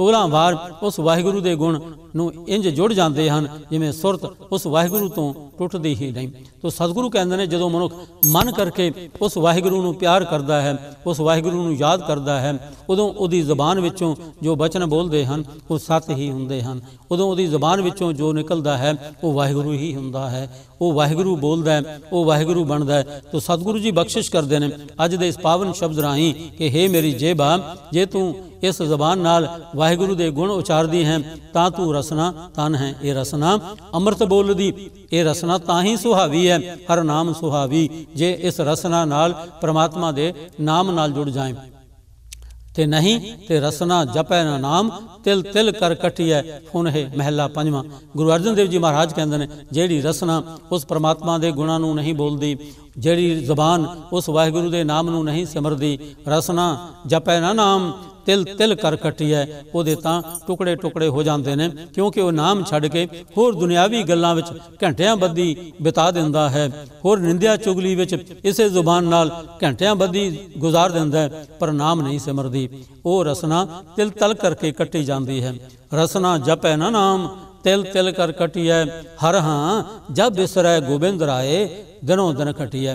16 ਵਾਰ ਉਸ ਵਾਹਿਗੁਰੂ ਦੇ ਗੁਣ ਨੂੰ ਇੰਜ ਜੁੜ ਜਾਂਦੇ ਹਨ ਜਿਵੇਂ ਸੁਰਤ ਉਸ ਵਾਹਿਗੁਰੂ ਤੋਂ ਟੁੱਟਦੀ ਹੀ ਨਹੀਂ ਤੋਂ ਸਤਿਗੁਰੂ ਕਹਿੰਦੇ ਨੇ ਜਦੋਂ ਮਨੁੱਖ ਮਨ ਕਰਕੇ ਉਸ ਵਾਹਿਗੁਰੂ ਨੂੰ ਪਿਆਰ ਕਰਦਾ ਹੈ ਉਸ ਵਾਹਿਗੁਰੂ ਨੂੰ ਯਾਦ ਕਰਦਾ ਹੈ ਉਦੋਂ ਉਹਦੀ ਜ਼ੁਬਾਨ ਵਿੱਚੋਂ ਜੋ ਬਚਨ ਬੋਲਦੇ ਹਨ ਉਹ ਸਤ ਹੀ ਹੁੰਦੇ ਹਨ ਉਦੋਂ ਉਹਦੀ ਜ਼ੁਬਾਨ ਵਿੱਚੋਂ ਜੋ ਨਿਕਲਦਾ ਹੈ ਉਹ ਵਾਹਿਗੁਰੂ ਹੀ ਹੁੰਦਾ ਹੈ ਉਹ ਵਾਹਿਗੁਰੂ ਬੋਲਦਾ ਉਹ ਵਾਹਿਗੁਰੂ ਬਣਦਾ ਤੋ ਸਤਿਗੁਰੂ ਜੀ ਬਖਸ਼ਿਸ਼ ਕਰਦੇ ਨੇ ਅੱਜ ਦੇ ਇਸ ਪਾਵਨ ਸ਼ਬਦ ਰਾਹੀਂ ਕਿ हे ਮੇਰੀ ਜੇਬਾ ਜੇ ਤੂੰ ਇਸ ਜ਼ਬਾਨ ਨਾਲ ਵਾਹਿਗੁਰੂ ਦੇ ਗੁਣ ਉਚਾਰਦੀ ਹੈ ਤਾਂ ਤੂੰ ਰਸਨਾ ਤਨ ਹੈ ਇਹ ਰਸਨਾ ਅੰਮ੍ਰਿਤ ਬੋਲਦੀ ਇਹ ਰਸਨਾ ਤਾਂ ਹੀ ਸੁਹਾਵੀ ਹੈ ਹਰ ਨਾਮ ਸੁਹਾਵੀ ਜੇ ਇਸ ਰਸਨਾ ਨਾਲ ਪ੍ਰਮਾਤਮਾ ਦੇ ਨਾਮ ਨਾਲ ਜੁੜ ਜਾਏ ਤੇ ਨਹੀਂ ਤੇ ਰਸਨਾ ਜਪੈ ਨਾ ਨਾਮ ਤਿਲ ਤਿਲ ਕਰ ਕਟਿਐ ਹੁਣ ਮਹਿਲਾ ਪੰਜਵਾਂ ਗੁਰੂ ਅਰਜਨ ਦੇਵ ਜੀ ਮਹਾਰਾਜ ਕਹਿੰਦੇ ਨੇ ਜਿਹੜੀ ਰਸਨਾ ਉਸ ਪ੍ਰਮਾਤਮਾ ਦੇ ਗੁਣਾਂ ਨੂੰ ਨਹੀਂ ਬੋਲਦੀ ਜਿਹੜੀ ਜ਼ਬਾਨ ਉਸ ਵਾਹਿਗੁਰੂ ਦੇ ਨਾਮ ਨੂੰ ਨਹੀਂ ਸਿਮਰਦੀ ਰਸਨਾ ਜਪੈ ਨਾ ਨਾਮ ਤਿਲ ਤਿਲ ਕਰ ਕੱਟੀ ਹੈ ਉਹਦੇ ਤਾਂ ਟੁਕੜੇ ਟੁਕੜੇ ਹੋ ਜਾਂਦੇ ਨੇ ਕਿਉਂਕਿ ਉਹ ਨਾਮ ਛੱਡ ਕੇ ਹੋਰ ਦੁਨਿਆਵੀ ਗੱਲਾਂ ਵਿੱਚ ਘੰਟਿਆਂ ਬੱਦੀ ਬਿਤਾ ਦਿੰਦਾ ਹੈ ਹੋਰ ਨਿੰਦਿਆ ਚੁਗਲੀ ਵਿੱਚ ਇਸੇ ਜ਼ੁਬਾਨ ਨਾਲ ਘੰਟਿਆਂ ਬੱਦੀ ਗੁਜ਼ਾਰ ਦਿੰਦਾ ਹੈ ਪਰ ਨਾਮ ਨਹੀਂ ਸਿਮਰਦੀ ਉਹ ਰਸਨਾ ਤਿਲ ਤਲ ਕਰਕੇ ਕੱਟੀ ਜਾਂਦੀ ਹੈ ਰਸਨਾ ਜਪੈ ਨਾ ਨਾਮ ਤਿਲ ਤਿਲ ਕਰ ਕਟਿਐ ਹਰ ਹਾਂ ਜਬ ਬਿਸਰੈ ਗੋਬਿੰਦ ਰਾਏ ਦਿਨੋਂ ਦਿਨ ਘਟਿਐ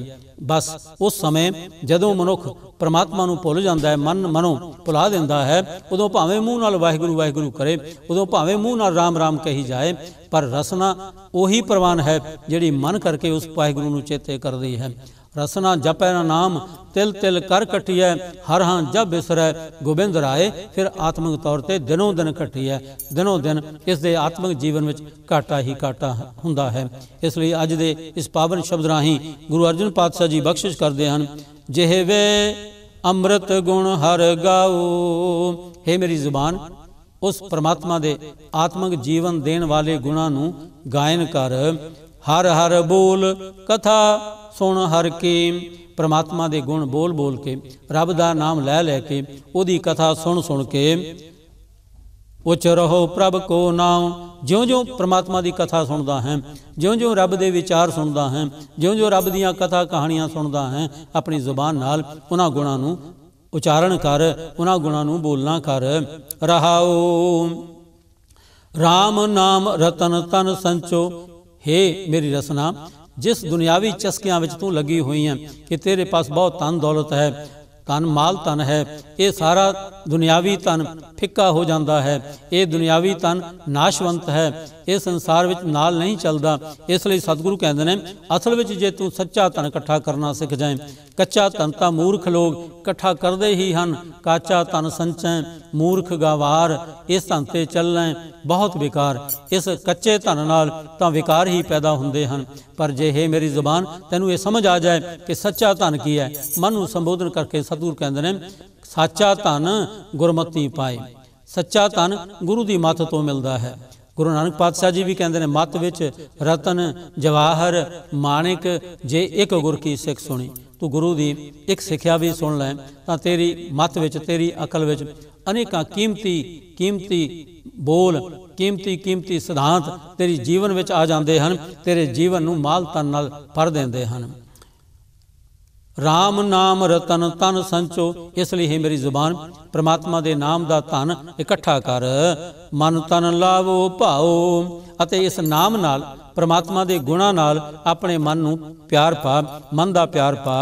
ਬਸ ਉਸ ਸਮੇਂ ਜਦੋਂ ਮਨੁੱਖ ਪ੍ਰਮਾਤਮਾ ਨੂੰ ਭੁੱਲ ਜਾਂਦਾ ਹੈ ਮਨ ਮਨੋਂ ਭੁਲਾ ਦਿੰਦਾ ਹੈ ਉਦੋਂ ਭਾਵੇਂ ਮੂੰਹ ਨਾਲ ਵਾਹਿਗੁਰੂ ਵਾਹਿਗੁਰੂ ਕਰੇ ਉਦੋਂ ਭਾਵੇਂ ਮੂੰਹ ਨਾਲ ਰਾਮ ਰਾਮ ਕਹੀ ਜਾਏ ਪਰ ਰਸਨਾ ਉਹੀ ਪ੍ਰਵਾਨ ਹੈ ਜਿਹੜੀ ਮਨ ਕਰਕੇ ਉਸ ਵਾਹਿਗੁਰੂ ਨੂੰ ਚੇਤੇ ਕਰਦੀ ਹੈ ਰਸਨਾ ਜਪੈ ਨਾਮ ਤਿਲ ਤਿਲ ਕਰ ਕਟਿਐ ਹਰ ਹਾਂ ਜਬ ਬਿਸਰੈ ਗੋਬਿੰਦ ਰਾਏ ਫਿਰ ਆਤਮਿਕ ਤੌਰ ਤੇ ਦਿਨੋਂ ਦਿਨ ਕਟਿਐ ਦਿਨੋਂ ਦਿਨ ਇਸ ਦੇ ਆਤਮਿਕ ਜੀਵਨ ਵਿੱਚ ਘਾਟਾ ਹੀ ਘਾਟਾ ਹੁੰਦਾ ਹੈ ਇਸ ਲਈ ਅੱਜ ਦੇ ਇਸ ਪਾਵਨ ਸ਼ਬਦ ਰਾਹੀਂ ਗੁਰੂ ਅਰਜਨ ਪਾਤਸ਼ਾਹ ਜੀ ਬਖਸ਼ਿਸ਼ ਕਰਦੇ ਹਨ ਜਿਹੇ ਵੇ ਅੰਮ੍ਰਿਤ ਗੁਣ ਹਰ ਗਾਉ ਹੈ ਮੇਰੀ ਜ਼ੁਬਾਨ ਉਸ ਪ੍ਰਮਾਤਮਾ ਦੇ ਆਤਮਿਕ ਜੀਵਨ ਦੇਣ ਵਾਲੇ ਗੁਣਾਂ ਨੂੰ ਗਾਇਨ ਕਰ ਹਰ ਹਰ ਬੋਲ ਕਥਾ ਸੁਣ ਹਰ ਕੇ ਪ੍ਰਮਾਤਮਾ ਦੇ ਗੁਣ ਬੋਲ ਬੋਲ ਕੇ ਰੱਬ ਦਾ ਨਾਮ ਲੈ ਲੈ ਕੇ ਉਹਦੀ ਕਥਾ ਸੁਣ ਸੁਣ ਕੇ ਉੱਚ ਰਹੋ ਪ੍ਰਭ ਕੋ ਨਾਮ ਜਿਉਂ-ਜਿਉਂ ਪ੍ਰਮਾਤਮਾ ਦੀ ਕਥਾ ਸੁਣਦਾ ਹੈ ਜਿਉਂ-ਜਿਉਂ ਰੱਬ ਦੇ ਵਿਚਾਰ ਸੁਣਦਾ ਹੈ ਜਿਉਂ-ਜਿਉਂ ਰੱਬ ਦੀਆਂ ਕਥਾ ਕਹਾਣੀਆਂ ਸੁਣਦਾ ਹੈ ਆਪਣੀ ਜ਼ੁਬਾਨ ਨਾਲ ਉਹਨਾਂ ਗੁਣਾਂ ਨੂੰ ਉਚਾਰਨ ਕਰ ਉਹਨਾਂ ਗੁਣਾਂ ਨੂੰ ਬੋਲਣਾ ਕਰ ਰਹਾਓ RAM ਨਾਮ ਰਤਨ ਤਨ ਸੰਚੋ ਹੇ ਮੇਰੀ ਰਸਨਾ ਜਿਸ ਦੁਨਿਆਵੀ ਚਸਕਿਆਂ ਵਿੱਚ ਤੂੰ ਲੱਗੀ ਹੋਈ ਹੈ ਕਿ ਤੇਰੇ ਪਾਸ ਬਹੁਤ ਧਨ ਦੌਲਤ ਹੈ ਧਨ ਮਾਲ ਧਨ ਹੈ ਇਹ ਸਾਰਾ ਦੁਨਿਆਵੀ ਧਨ ਫਿੱਕਾ ਹੋ ਜਾਂਦਾ ਹੈ ਇਹ ਦੁਨਿਆਵੀ ਧਨ ਨਾਸ਼ਵੰਤ ਹੈ ਇਹ ਸੰਸਾਰ ਵਿੱਚ ਨਾਲ ਨਹੀਂ ਚੱਲਦਾ ਇਸ ਲਈ ਸਤਿਗੁਰੂ ਕਹਿੰਦੇ ਨੇ ਅਸਲ ਵਿੱਚ ਜੇ ਤੂੰ ਸੱਚਾ ਧਨ ਇਕੱਠਾ ਕਰਨਾ ਸਿੱਖ ਜਾਏ ਕੱਚਾ ਧਨ ਤਾਂ ਮੂਰਖ ਲੋਕ ਇਕੱਠਾ ਕਰਦੇ ਹੀ ਹਨ ਕਾਚਾ ਧਨ ਸੰਚੈ ਮੂਰਖ ਗਵਾਰ ਇਸ ਹੰਤੇ ਚੱਲਣਾ ਬਹੁਤ ਵਿਕਾਰ ਇਸ ਕੱਚੇ ਧਨ ਨਾਲ ਤਾਂ ਵਿਕਾਰ ਹੀ ਪੈਦਾ ਹੁੰਦੇ ਹਨ ਪਰ ਜੇ ਹੈ ਮੇਰੀ ਜ਼ੁਬਾਨ ਤੈਨੂੰ ਇਹ ਸਮਝ ਆ ਜਾਏ ਕਿ ਸੱਚਾ ਧਨ ਕੀ ਹੈ ਮਨ ਨੂੰ ਸੰਬੋਧਨ ਕਰਕੇ ਸਤੂਰ ਕਹਿੰਦੇ ਨੇ ਸੱਚਾ ਧਨ ਗੁਰਮਤੀ ਪਾਏ ਸੱਚਾ ਧਨ ਗੁਰੂ ਦੀ ਮੱਤ ਤੋਂ ਮਿਲਦਾ ਹੈ ਗੁਰੂ ਨਾਨਕ ਪਾਤਸ਼ਾਹ ਜੀ ਵੀ ਕਹਿੰਦੇ ਨੇ ਮੱਤ ਵਿੱਚ ਰਤਨ ਜਵਾਹਰ ਮਾਣਿਕ ਜੇ ਇੱਕ ਗੁਰ ਕੀ ਸਿੱਖ ਸੁਣੀ ਤੂੰ ਗੁਰੂ ਦੀ ਇੱਕ ਸਿੱਖਿਆ ਵੀ ਸੁਣ ਲੈ ਤਾਂ ਤੇਰੀ ਮਤ ਵਿੱਚ ਤੇਰੀ ਅਕਲ ਵਿੱਚ ਅਨੇਕਾਂ ਕੀਮਤੀ ਕੀਮਤੀ ਬੋਲ ਕੀਮਤੀ ਕੀਮਤੀ ਸਿਧਾਂਤ ਤੇਰੀ ਜੀਵਨ ਵਿੱਚ ਆ ਜਾਂਦੇ ਹਨ ਤੇਰੇ ਜੀਵਨ ਨੂੰ ਮਾਲ ਤਨ ਨਾਲ ਭਰ ਦਿੰਦੇ ਹਨ RAM ਨਾਮ ਰਤਨ ਤਨ ਸੰਚੋ ਇਸ ਲਈ ਹੈ ਮੇਰੀ ਜ਼ੁਬਾਨ ਪ੍ਰਮਾਤਮਾ ਦੇ ਨਾਮ ਦਾ ਧਨ ਇਕੱਠਾ ਕਰ ਮਨ ਤਨ ਲਾਵੋ ਭਾਓ ਅਤੇ ਇਸ ਨਾਮ ਨਾਲ ਪਰਮਾਤਮਾ ਦੇ ਗੁਣਾ ਨਾਲ ਆਪਣੇ ਮਨ ਨੂੰ ਪਿਆਰ ਪਾ ਮਨ ਦਾ ਪਿਆਰ ਪਾ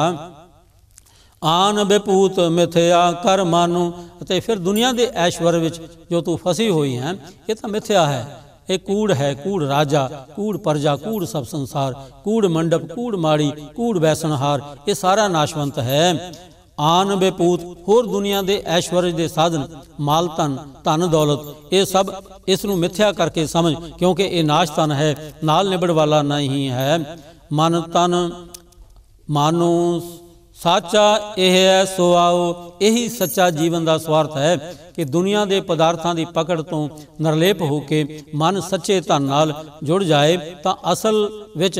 ਆਨ ਬਿਪੂਤ ਮਿਥਿਆ ਕਰ ਨੂੰ ਅਤੇ ਫਿਰ ਦੁਨੀਆ ਦੇ ਐਸ਼ਵਰ ਵਿੱਚ ਜੋ ਤੂੰ ਫਸੀ ਹੋਈ ਹੈ ਇਹ ਤਾਂ ਮਿਥਿਆ ਹੈ ਇਹ ਕੂੜ ਹੈ ਕੂੜ ਰਾਜਾ ਕੂੜ ਪਰਜਾ ਕੂੜ ਸਭ ਸੰਸਾਰ ਕੂੜ ਮੰਡਪ ਕੂੜ ਮਾੜੀ ਕੂੜ ਵੈਸਣਹਾਰ ਇਹ ਸਾਰਾ ਨਾਸ਼ਵੰਤ ਹੈ ਆਨ ਬੇਪੂਤ ਹੋਰ ਦੁਨੀਆ ਦੇ ਐਸ਼ਵਰਜ ਦੇ ਸਾਧਨ ਮਾਲ ਤਨ ਧਨ ਦੌਲਤ ਇਹ ਸਭ ਇਸ ਨੂੰ ਮਿੱਥਿਆ ਕਰਕੇ ਸਮਝ ਕਿਉਂਕਿ ਇਹ ਨਾਸ਼ ਤਨ ਹੈ ਨਾਲ ਨਿਬੜ ਵਾਲਾ ਨਹੀਂ ਹੈ ਮਨ ਤਨ ਮਾਨੋ ਸਾਚਾ ਇਹ ਹੈ ਸੋ ਆਓ ਇਹੀ ਸੱਚਾ ਜੀਵਨ ਦਾ ਸਵਾਰਥ ਹੈ ਕਿ ਦੁਨੀਆ ਦੇ ਪਦਾਰਥਾਂ ਦੀ ਪਕੜ ਤੋਂ ਨਿਰਲੇਪ ਹੋ ਕੇ ਮਨ ਸੱਚੇ ਧਨ ਨਾਲ ਜੁੜ ਜਾਏ ਤਾਂ ਅਸਲ ਵਿੱਚ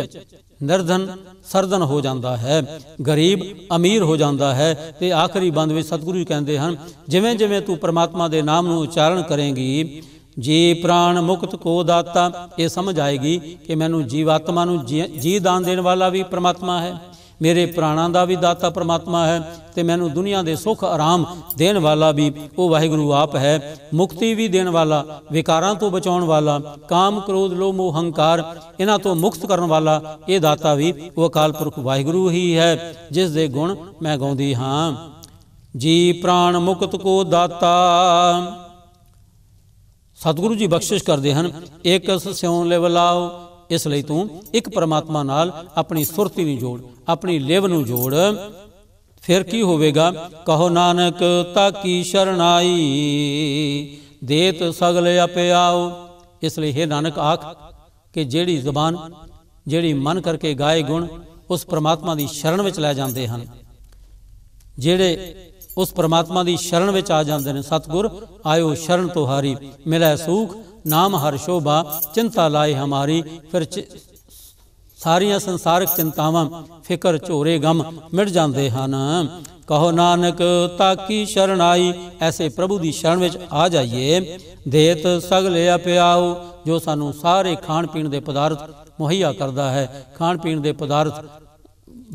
ਨਿਰਧਨ ਸਰਦਨ ਹੋ ਜਾਂਦਾ ਹੈ ਗਰੀਬ ਅਮੀਰ ਹੋ ਜਾਂਦਾ ਹੈ ਤੇ ਆਖਰੀ ਬੰਦ ਵਿੱਚ ਸਤਿਗੁਰੂ ਜੀ ਕਹਿੰਦੇ ਹਨ ਜਿਵੇਂ ਜਿਵੇਂ ਤੂੰ ਪ੍ਰਮਾਤਮਾ ਦੇ ਨਾਮ ਨੂੰ ਉਚਾਰਨ ਕਰੇਂਗੀ ਜੀ ਪ੍ਰਾਣ ਮੁਕਤ ਕੋ ਦਾਤਾ ਇਹ ਸਮਝ ਆਏਗੀ ਕਿ ਮੈਨੂੰ ਜੀਵਾਤਮਾ ਨੂੰ ਜੀ ਦਾਨ ਦੇਣ ਵਾਲਾ ਵੀ ਪ੍ਰਮਾਤਮਾ ਹੈ ਮੇਰੇ ਪ੍ਰਾਣਾਂ ਦਾ ਵੀ ਦਾਤਾ ਪ੍ਰਮਾਤਮਾ ਹੈ ਤੇ ਮੈਨੂੰ ਦੁਨੀਆ ਦੇ ਸੁਖ ਆਰਾਮ ਦੇਣ ਵਾਲਾ ਵੀ ਉਹ ਵਾਹਿਗੁਰੂ ਆਪ ਹੈ ਮੁਕਤੀ ਵੀ ਦੇਣ ਵਾਲਾ ਵਿਕਾਰਾਂ ਤੋਂ ਬਚਾਉਣ ਵਾਲਾ ਕਾਮ ਕ੍ਰੋਧ ਲੋਭ ਮੋਹ ਹੰਕਾਰ ਇਹਨਾਂ ਤੋਂ ਮੁਕਤ ਕਰਨ ਵਾਲਾ ਇਹ ਦਾਤਾ ਵੀ ਉਹ ਅਕਾਲ ਪੁਰਖ ਵਾਹਿਗੁਰੂ ਹੀ ਹੈ ਜਿਸ ਦੇ ਗੁਣ ਮੈਂ ਗਾਉਂਦੀ ਹਾਂ ਜੀ ਪ੍ਰਾਣ ਮੁਕਤ ਕੋ ਦਾਤਾ ਸਤਿਗੁਰੂ ਜੀ ਬਖਸ਼ਿਸ਼ ਕਰਦੇ ਹਨ ਇੱਕ ਸਿਉਣ ਲੈ ਬਲਾਓ ਇਸ ਲਈ ਤੂੰ ਇੱਕ ਪਰਮਾਤਮਾ ਨਾਲ ਆਪਣੀ ਸੁਰਤੀ ਨੂੰ ਜੋੜ ਆਪਣੀ ਲਿਵ ਨੂੰ ਜੋੜ ਫਿਰ ਕੀ ਹੋਵੇਗਾ ਕਹੋ ਨਾਨਕ ਤਾ ਕੀ ਸ਼ਰਨਾਈ ਦੇਤ ਸਗਲ ਅਪਿਆਉ ਇਸ ਲਈ ਹੈ ਨਾਨਕ ਆਖ ਕਿ ਜਿਹੜੀ ਜ਼ੁਬਾਨ ਜਿਹੜੀ ਮਨ ਕਰਕੇ ਗਾਏ ਗੁਣ ਉਸ ਪਰਮਾਤਮਾ ਦੀ ਸ਼ਰਨ ਵਿੱਚ ਲੈ ਜਾਂਦੇ ਹਨ ਜਿਹੜੇ ਉਸ ਪਰਮਾਤਮਾ ਦੀ ਸ਼ਰਨ ਵਿੱਚ ਆ ਜਾਂਦੇ ਨੇ ਸਤਗੁਰ ਆਇਓ ਸ਼ਰਨ ਤੁਹਾਰੀ ਮਿਲੈ ਸੂਖ ਨਾਮ ਹਰ ਸ਼ੋਭਾ ਚਿੰਤਾ ਲਾਏ ਹਮਾਰੀ ਫਿਰ ਸਾਰੀਆਂ ਸੰਸਾਰਿਕ ਚਿੰਤਾਵਾਂ ਫਿਕਰ ਝੋਰੇ ਗਮ ਮਿਟ ਜਾਂਦੇ ਹਨ ਕਹੋ ਨਾਨਕ ਤਾਕੀ ਆਈ ਐਸੇ ਪ੍ਰਭੂ ਦੀ ਸ਼ਰਨ ਵਿੱਚ ਆ ਜਾਈਏ ਦੇਤ ਸਗਲੇ ਅਪਿਆਉ ਜੋ ਸਾਨੂੰ ਸਾਰੇ ਖਾਣ ਪੀਣ ਦੇ ਪਦਾਰਥ ਮੁਹੱਈਆ ਕਰਦਾ ਹੈ ਖਾਣ ਪੀਣ ਦੇ ਪਦਾਰਥ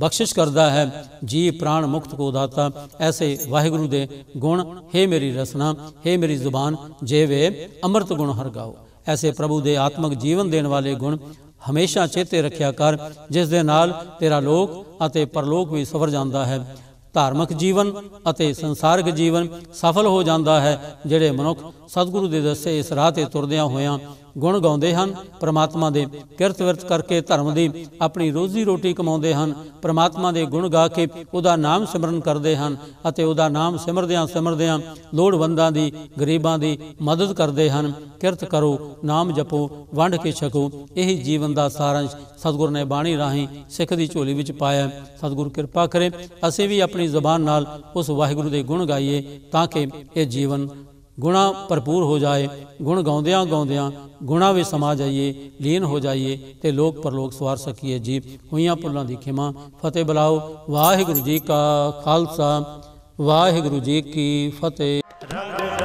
ਬਖਸ਼ਿਸ਼ ਕਰਦਾ ਹੈ ਜੀ ਪ੍ਰਾਣ ਮੁਕਤ ਕੋ ਦਾਤਾ ਐਸੇ ਵਾਹਿਗੁਰੂ ਦੇ ਗੁਣ ਹੈ ਮੇਰੀ ਰਸਨਾ ਹੈ ਮੇਰੀ ਜ਼ੁਬਾਨ ਜੇਵੇ ਅੰਮ੍ਰਿਤ ਗੁਣ ਹਰ ਗਾਓ ਐਸੇ ਪ੍ਰਭੂ ਦੇ ਆਤਮਿਕ ਜੀਵਨ ਦੇਣ ਵਾਲੇ ਗੁਣ ਹਮੇਸ਼ਾ ਚੇਤੇ ਰੱਖਿਆ ਕਰ ਜਿਸ ਦੇ ਨਾਲ ਤੇਰਾ ਲੋਕ ਅਤੇ ਪਰਲੋਕ ਵੀ ਸਵਰ ਜਾਂਦਾ ਹੈ ਧਾਰਮਿਕ ਜੀਵਨ ਅਤੇ ਸੰਸਾਰਿਕ ਜੀਵਨ ਸਫਲ ਹੋ ਜਾਂਦਾ ਹੈ ਜਿਹੜੇ ਮਨੁੱਖ ਸਤਿਗੁਰੂ ਦੇ ਦੱਸੇ ਇਸ ਰਾਹ ਤੇ ਤੁਰਦਿਆਂ ਹੋਇਆਂ ਗੁਣ ਗਾਉਂਦੇ ਹਨ ਪ੍ਰਮਾਤਮਾ ਦੇ ਕਿਰਤ ਵਿਰਤ ਕਰਕੇ ਧਰਮ ਦੀ ਆਪਣੀ ਰੋਜ਼ੀ ਰੋਟੀ ਕਮਾਉਂਦੇ ਹਨ ਪ੍ਰਮਾਤਮਾ ਦੇ ਗੁਣ ਗਾ ਕੇ ਉਹਦਾ ਨਾਮ ਸਿਮਰਨ ਕਰਦੇ ਹਨ ਅਤੇ ਉਹਦਾ ਨਾਮ ਸਿਮਰਦਿਆਂ ਸਿਮਰਦਿਆਂ ਲੋੜਵੰਦਾਂ ਦੀ ਗਰੀਬਾਂ ਦੀ ਮਦਦ ਕਰਦੇ ਹਨ ਕਿਰਤ ਕਰੋ ਨਾਮ ਜਪੋ ਵੰਡ ਕੇ ਛਕੋ ਇਹ ਜੀਵਨ ਦਾ ਸਾਰੰਸ਼ ਸਤਿਗੁਰ ਨੇ ਬਾਣੀ ਰਾਹੀਂ ਸਿੱਖ ਦੀ ਝੋਲੀ ਵਿੱਚ ਪਾਇਆ ਸਤਿਗੁਰ ਕਿਰਪਾ ਕਰੇ ਅਸੀਂ ਵੀ ਆਪਣੀ ਜ਼ੁਬਾਨ ਨਾਲ ਉਸ ਵਾਹਿਗੁਰੂ ਦੇ ਗੁਣ ਗਾਈਏ ਤਾਂ ਕਿ ਇਹ ਜੀਵਨ ਗੁਣਾ ਭਰਪੂਰ ਹੋ ਜਾਏ ਗੁਣ ਗਾਉਂਦਿਆਂ ਗਾਉਂਦਿਆਂ ਗੁਣਾ ਵਿੱਚ ਸਮਾ ਜਾਈਏ ਲੀਨ ਹੋ ਜਾਈਏ ਤੇ ਲੋਕ ਪਰਲੋਕ ਸਵਾਰ ਸਕੀਏ ਜੀ ਹੋਈਆਂ ਪੁੱਲਾਂ ਦੀ ਖਿਮਾ ਫਤਿਹ ਬਲਾਓ ਵਾਹਿਗੁਰੂ ਜੀ ਕਾ ਖਾਲਸਾ ਵਾਹਿਗੁਰੂ ਜੀ ਕੀ ਫਤਿਹ